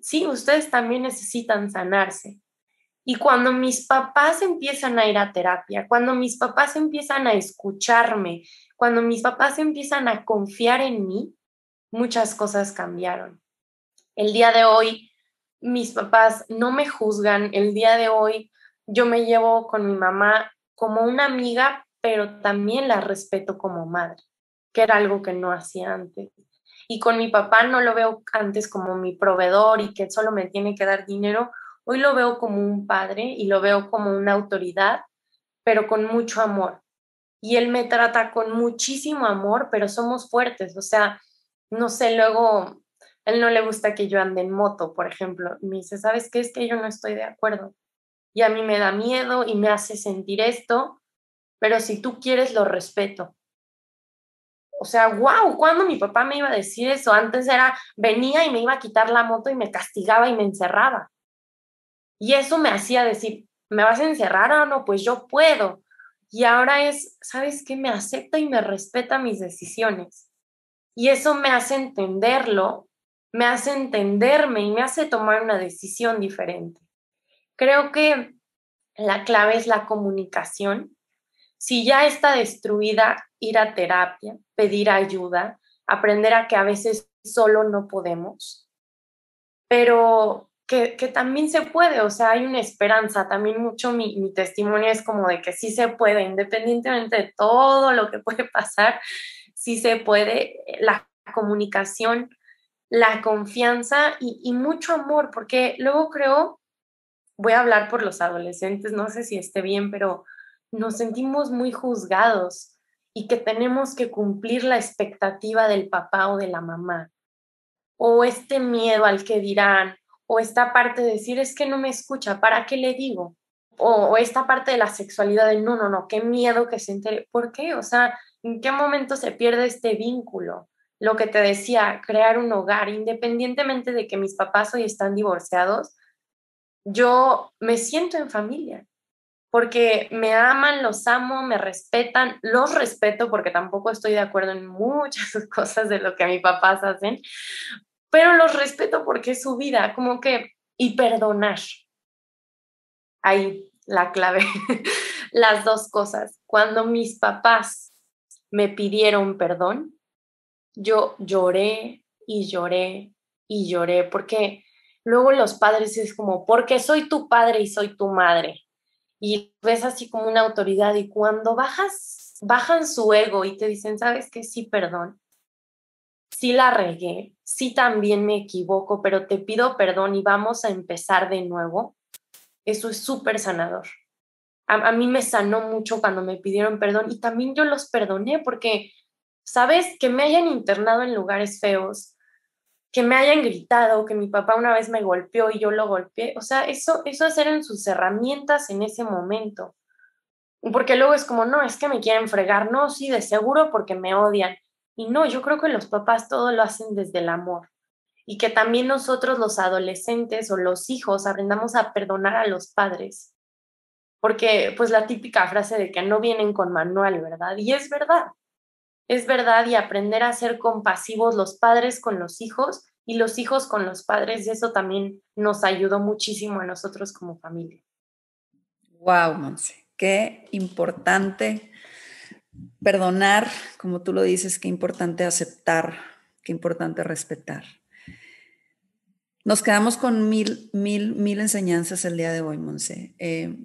sí, ustedes también necesitan sanarse. Y cuando mis papás empiezan a ir a terapia, cuando mis papás empiezan a escucharme, cuando mis papás empiezan a confiar en mí, muchas cosas cambiaron. El día de hoy, mis papás no me juzgan. El día de hoy, yo me llevo con mi mamá como una amiga, pero también la respeto como madre, que era algo que no hacía antes y con mi papá no lo veo antes como mi proveedor y que solo me tiene que dar dinero, Hoy lo veo como un padre y lo veo como una autoridad, pero con mucho amor. Y él me trata con muchísimo amor, pero somos fuertes. O sea, no sé, luego él no le gusta que yo ande en moto, por ejemplo. me dice, ¿sabes qué? Es que yo no estoy de acuerdo. Y a mí me da miedo y me hace sentir esto, pero si tú quieres, lo respeto. O sea, wow, cuando mi papá me iba a decir eso? Antes era, venía y me iba a quitar la moto y me castigaba y me encerraba. Y eso me hacía decir, ¿me vas a encerrar o no? Pues yo puedo. Y ahora es, ¿sabes qué? Me acepta y me respeta mis decisiones. Y eso me hace entenderlo, me hace entenderme y me hace tomar una decisión diferente. Creo que la clave es la comunicación. Si ya está destruida, ir a terapia, pedir ayuda, aprender a que a veces solo no podemos. Pero que, también se puede, o sea, hay una esperanza, también mucho mi, mi, testimonio es como de que sí se puede, independientemente de todo lo que puede pasar, sí se puede, eh, la comunicación, la confianza y, y mucho amor, porque luego creo, voy a hablar por los adolescentes, no sé si esté bien, pero nos sentimos muy juzgados y que tenemos que cumplir la expectativa del papá o de la mamá, o este miedo al que dirán, o esta parte de decir es que no me escucha, ¿para qué le digo? O, esta parte de la sexualidad de no, no, no, qué miedo que se entere. ¿Por qué? O sea, ¿en qué momento se pierde este vínculo? Lo que te decía, crear un hogar, independientemente de que mis papás hoy están divorciados, yo me siento en familia, porque me aman, los amo, me respetan, los respeto porque tampoco estoy de acuerdo en muchas cosas de lo que mis papás hacen, pero los respeto porque es su vida, como que, y perdonar. Ahí la clave, las dos cosas. Cuando mis papás me pidieron perdón, yo lloré y lloré y lloré, porque luego los padres es como, porque soy tu padre y soy tu madre. Y ves así como una autoridad y cuando bajas, bajan su ego y te dicen, sabes que sí, perdón, sí la regué, sí también me equivoco, pero te pido perdón y vamos a empezar de nuevo, eso es súper sanador. A, mí me sanó mucho cuando me pidieron perdón y también yo los perdoné porque, ¿sabes? Que me hayan internado en lugares feos, que me hayan gritado, que mi papá una vez me golpeó y yo lo golpeé, o sea, eso, eso en sus herramientas en ese momento. Porque luego es como, no, es que me quieren fregar, no, sí, de seguro porque me odian. Y no, yo creo que los papás todo lo hacen desde el amor y que también nosotros los adolescentes o los hijos aprendamos a perdonar a los padres. Porque pues la típica frase de que no vienen con manual, ¿verdad? Y es verdad. Es verdad y aprender a ser compasivos los padres con los hijos y los hijos con los padres, eso también nos ayudó muchísimo a nosotros como familia. Wow, Monse, qué importante perdonar, como tú lo dices, qué importante aceptar, qué importante respetar. Nos quedamos con mil, mil, mil enseñanzas el día de hoy, Monse. Eh,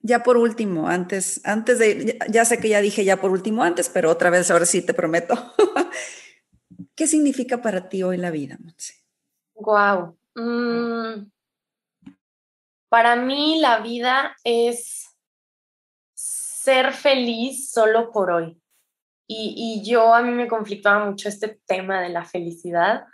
ya por último, antes, antes de, ya, sé que ya dije ya por último antes, pero otra vez, ahora sí te prometo. ¿Qué significa para ti hoy la vida, Monse? Wow. Mm. para mí la vida es ser feliz solo por hoy. Y, yo a mí me conflictaba mucho este tema de la felicidad,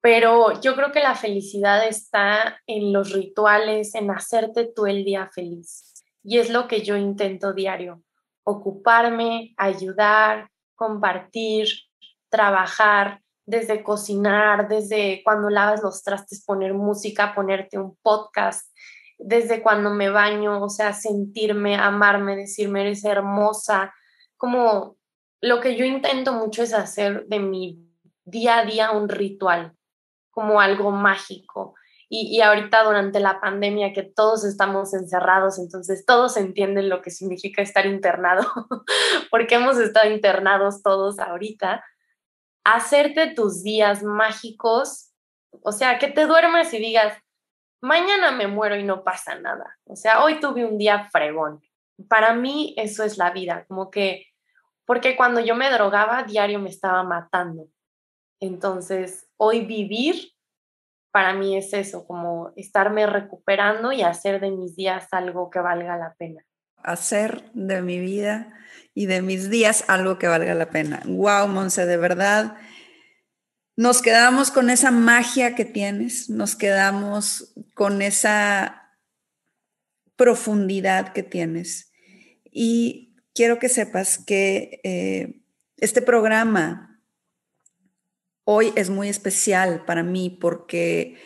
pero yo creo que la felicidad está en los rituales, en hacerte tú el día feliz. Y es lo que yo intento diario, ocuparme, ayudar, compartir, trabajar, desde cocinar, desde cuando lavas los trastes, poner música, ponerte un podcast, desde cuando me baño, o sea, sentirme, amarme, decirme, eres hermosa, como lo que yo intento mucho es hacer de mi día a día un ritual, como algo mágico. Y, ahorita durante la pandemia que todos estamos encerrados, entonces todos entienden lo que significa estar internado, porque hemos estado internados todos ahorita, hacerte tus días mágicos, o sea, que te duermas y digas, mañana me muero y no pasa nada. O sea, hoy tuve un día fregón. Para mí eso es la vida, como que, porque cuando yo me drogaba, diario me estaba matando. Entonces, hoy vivir para mí es eso, como estarme recuperando y hacer de mis días algo que valga la pena. Hacer de mi vida y de mis días algo que valga la pena. Wow, Monse, de verdad nos quedamos con esa magia que tienes, nos quedamos con esa profundidad que tienes. Y quiero que sepas que eh, este programa hoy es muy especial para mí porque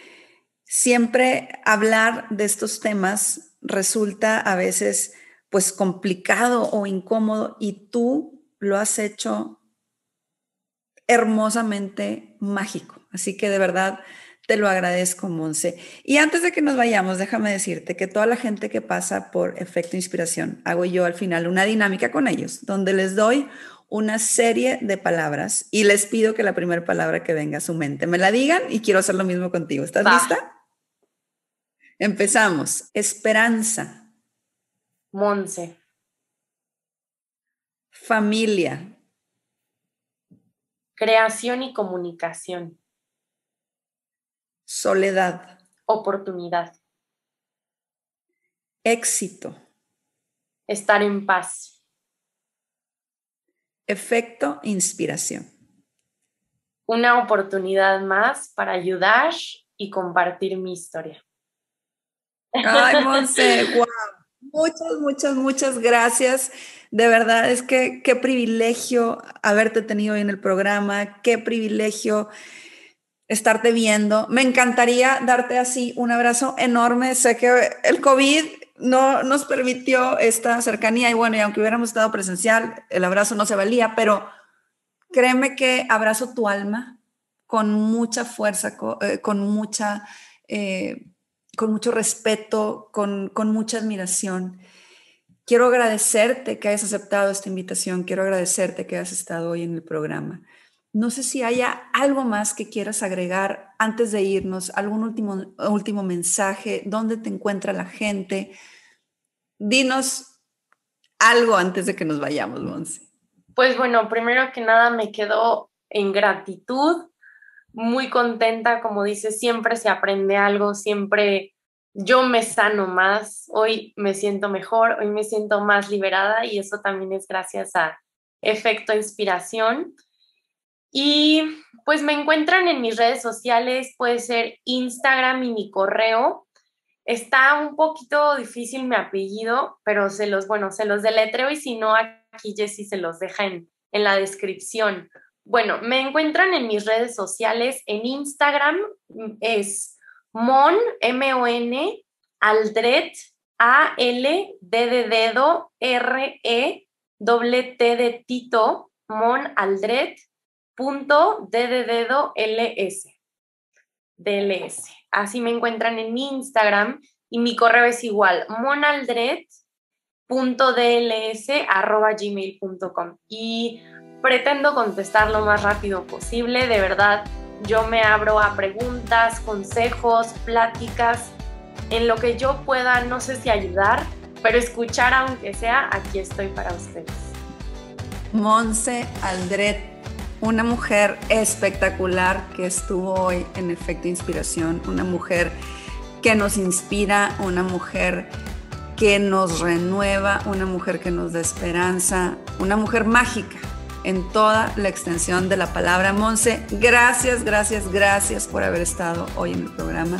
siempre hablar de estos temas resulta a veces pues complicado o incómodo y tú lo has hecho hermosamente mágico. Así que de verdad te lo agradezco, Monse. Y antes de que nos vayamos, déjame decirte que toda la gente que pasa por Efecto Inspiración, hago yo al final una dinámica con ellos, donde les doy una serie de palabras y les pido que la primera palabra que venga a su mente me la digan y quiero hacer lo mismo contigo. ¿Estás lista? Empezamos. Esperanza. Monse. Familia creación y comunicación. Soledad. Oportunidad. Éxito. Estar en paz. Efecto inspiración. Una oportunidad más para ayudar y compartir mi historia. Ay, Monse, Muchas, muchas, muchas gracias. De verdad es que qué privilegio haberte tenido en el programa, qué privilegio estarte viendo. Me encantaría darte así un abrazo enorme. Sé que el COVID no nos permitió esta cercanía y bueno, y aunque hubiéramos estado presencial, el abrazo no se valía, pero créeme que abrazo tu alma con mucha fuerza, eh, con, mucha... Eh, con mucho respeto, con, mucha admiración. Quiero agradecerte que hayas aceptado esta invitación, quiero agradecerte que hayas estado hoy en el programa. No sé si haya algo más que quieras agregar antes de irnos, algún último, último mensaje, dónde te encuentra la gente. Dinos algo antes de que nos vayamos, Monse. Pues bueno, primero que nada me quedo en gratitud muy contenta, como dice, siempre se aprende algo, siempre yo me sano más, hoy me siento mejor, hoy me siento más liberada y eso también es gracias a efecto inspiración. Y pues me encuentran en mis redes sociales, puede ser Instagram y mi correo. Está un poquito difícil mi apellido, pero se los, bueno, se los deletreo y si no, aquí Jessy se los deja en la descripción. Bueno, me encuentran en mis redes sociales, en Instagram es mon, M-O-N, A-L, D de dedo, R-E, doble T de Tito, mon aldret, punto, D de dedo, L-S, s. Así me encuentran en mi Instagram y mi correo es igual, com Y Pretendo contestar lo más rápido posible, de verdad. Yo me abro a preguntas, consejos, pláticas, en lo que yo pueda, no sé si ayudar, pero escuchar aunque sea, aquí estoy para ustedes. Monse Aldret, una mujer espectacular que estuvo hoy en Efecto Inspiración, una mujer que nos inspira, una mujer que nos renueva, una mujer que nos da esperanza, una mujer mágica, en toda la extensión de la palabra. Monse, gracias, gracias, gracias por haber estado hoy en el programa.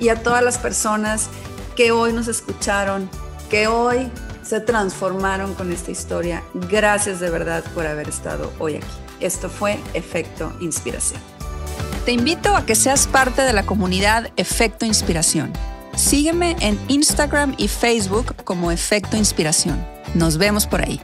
Y a todas las personas que hoy nos escucharon, que hoy se transformaron con esta historia, gracias de verdad por haber estado hoy aquí. Esto fue Efecto Inspiración. Te invito a que seas parte de la comunidad Efecto Inspiración. Sígueme en Instagram y Facebook como Efecto Inspiración. Nos vemos por ahí.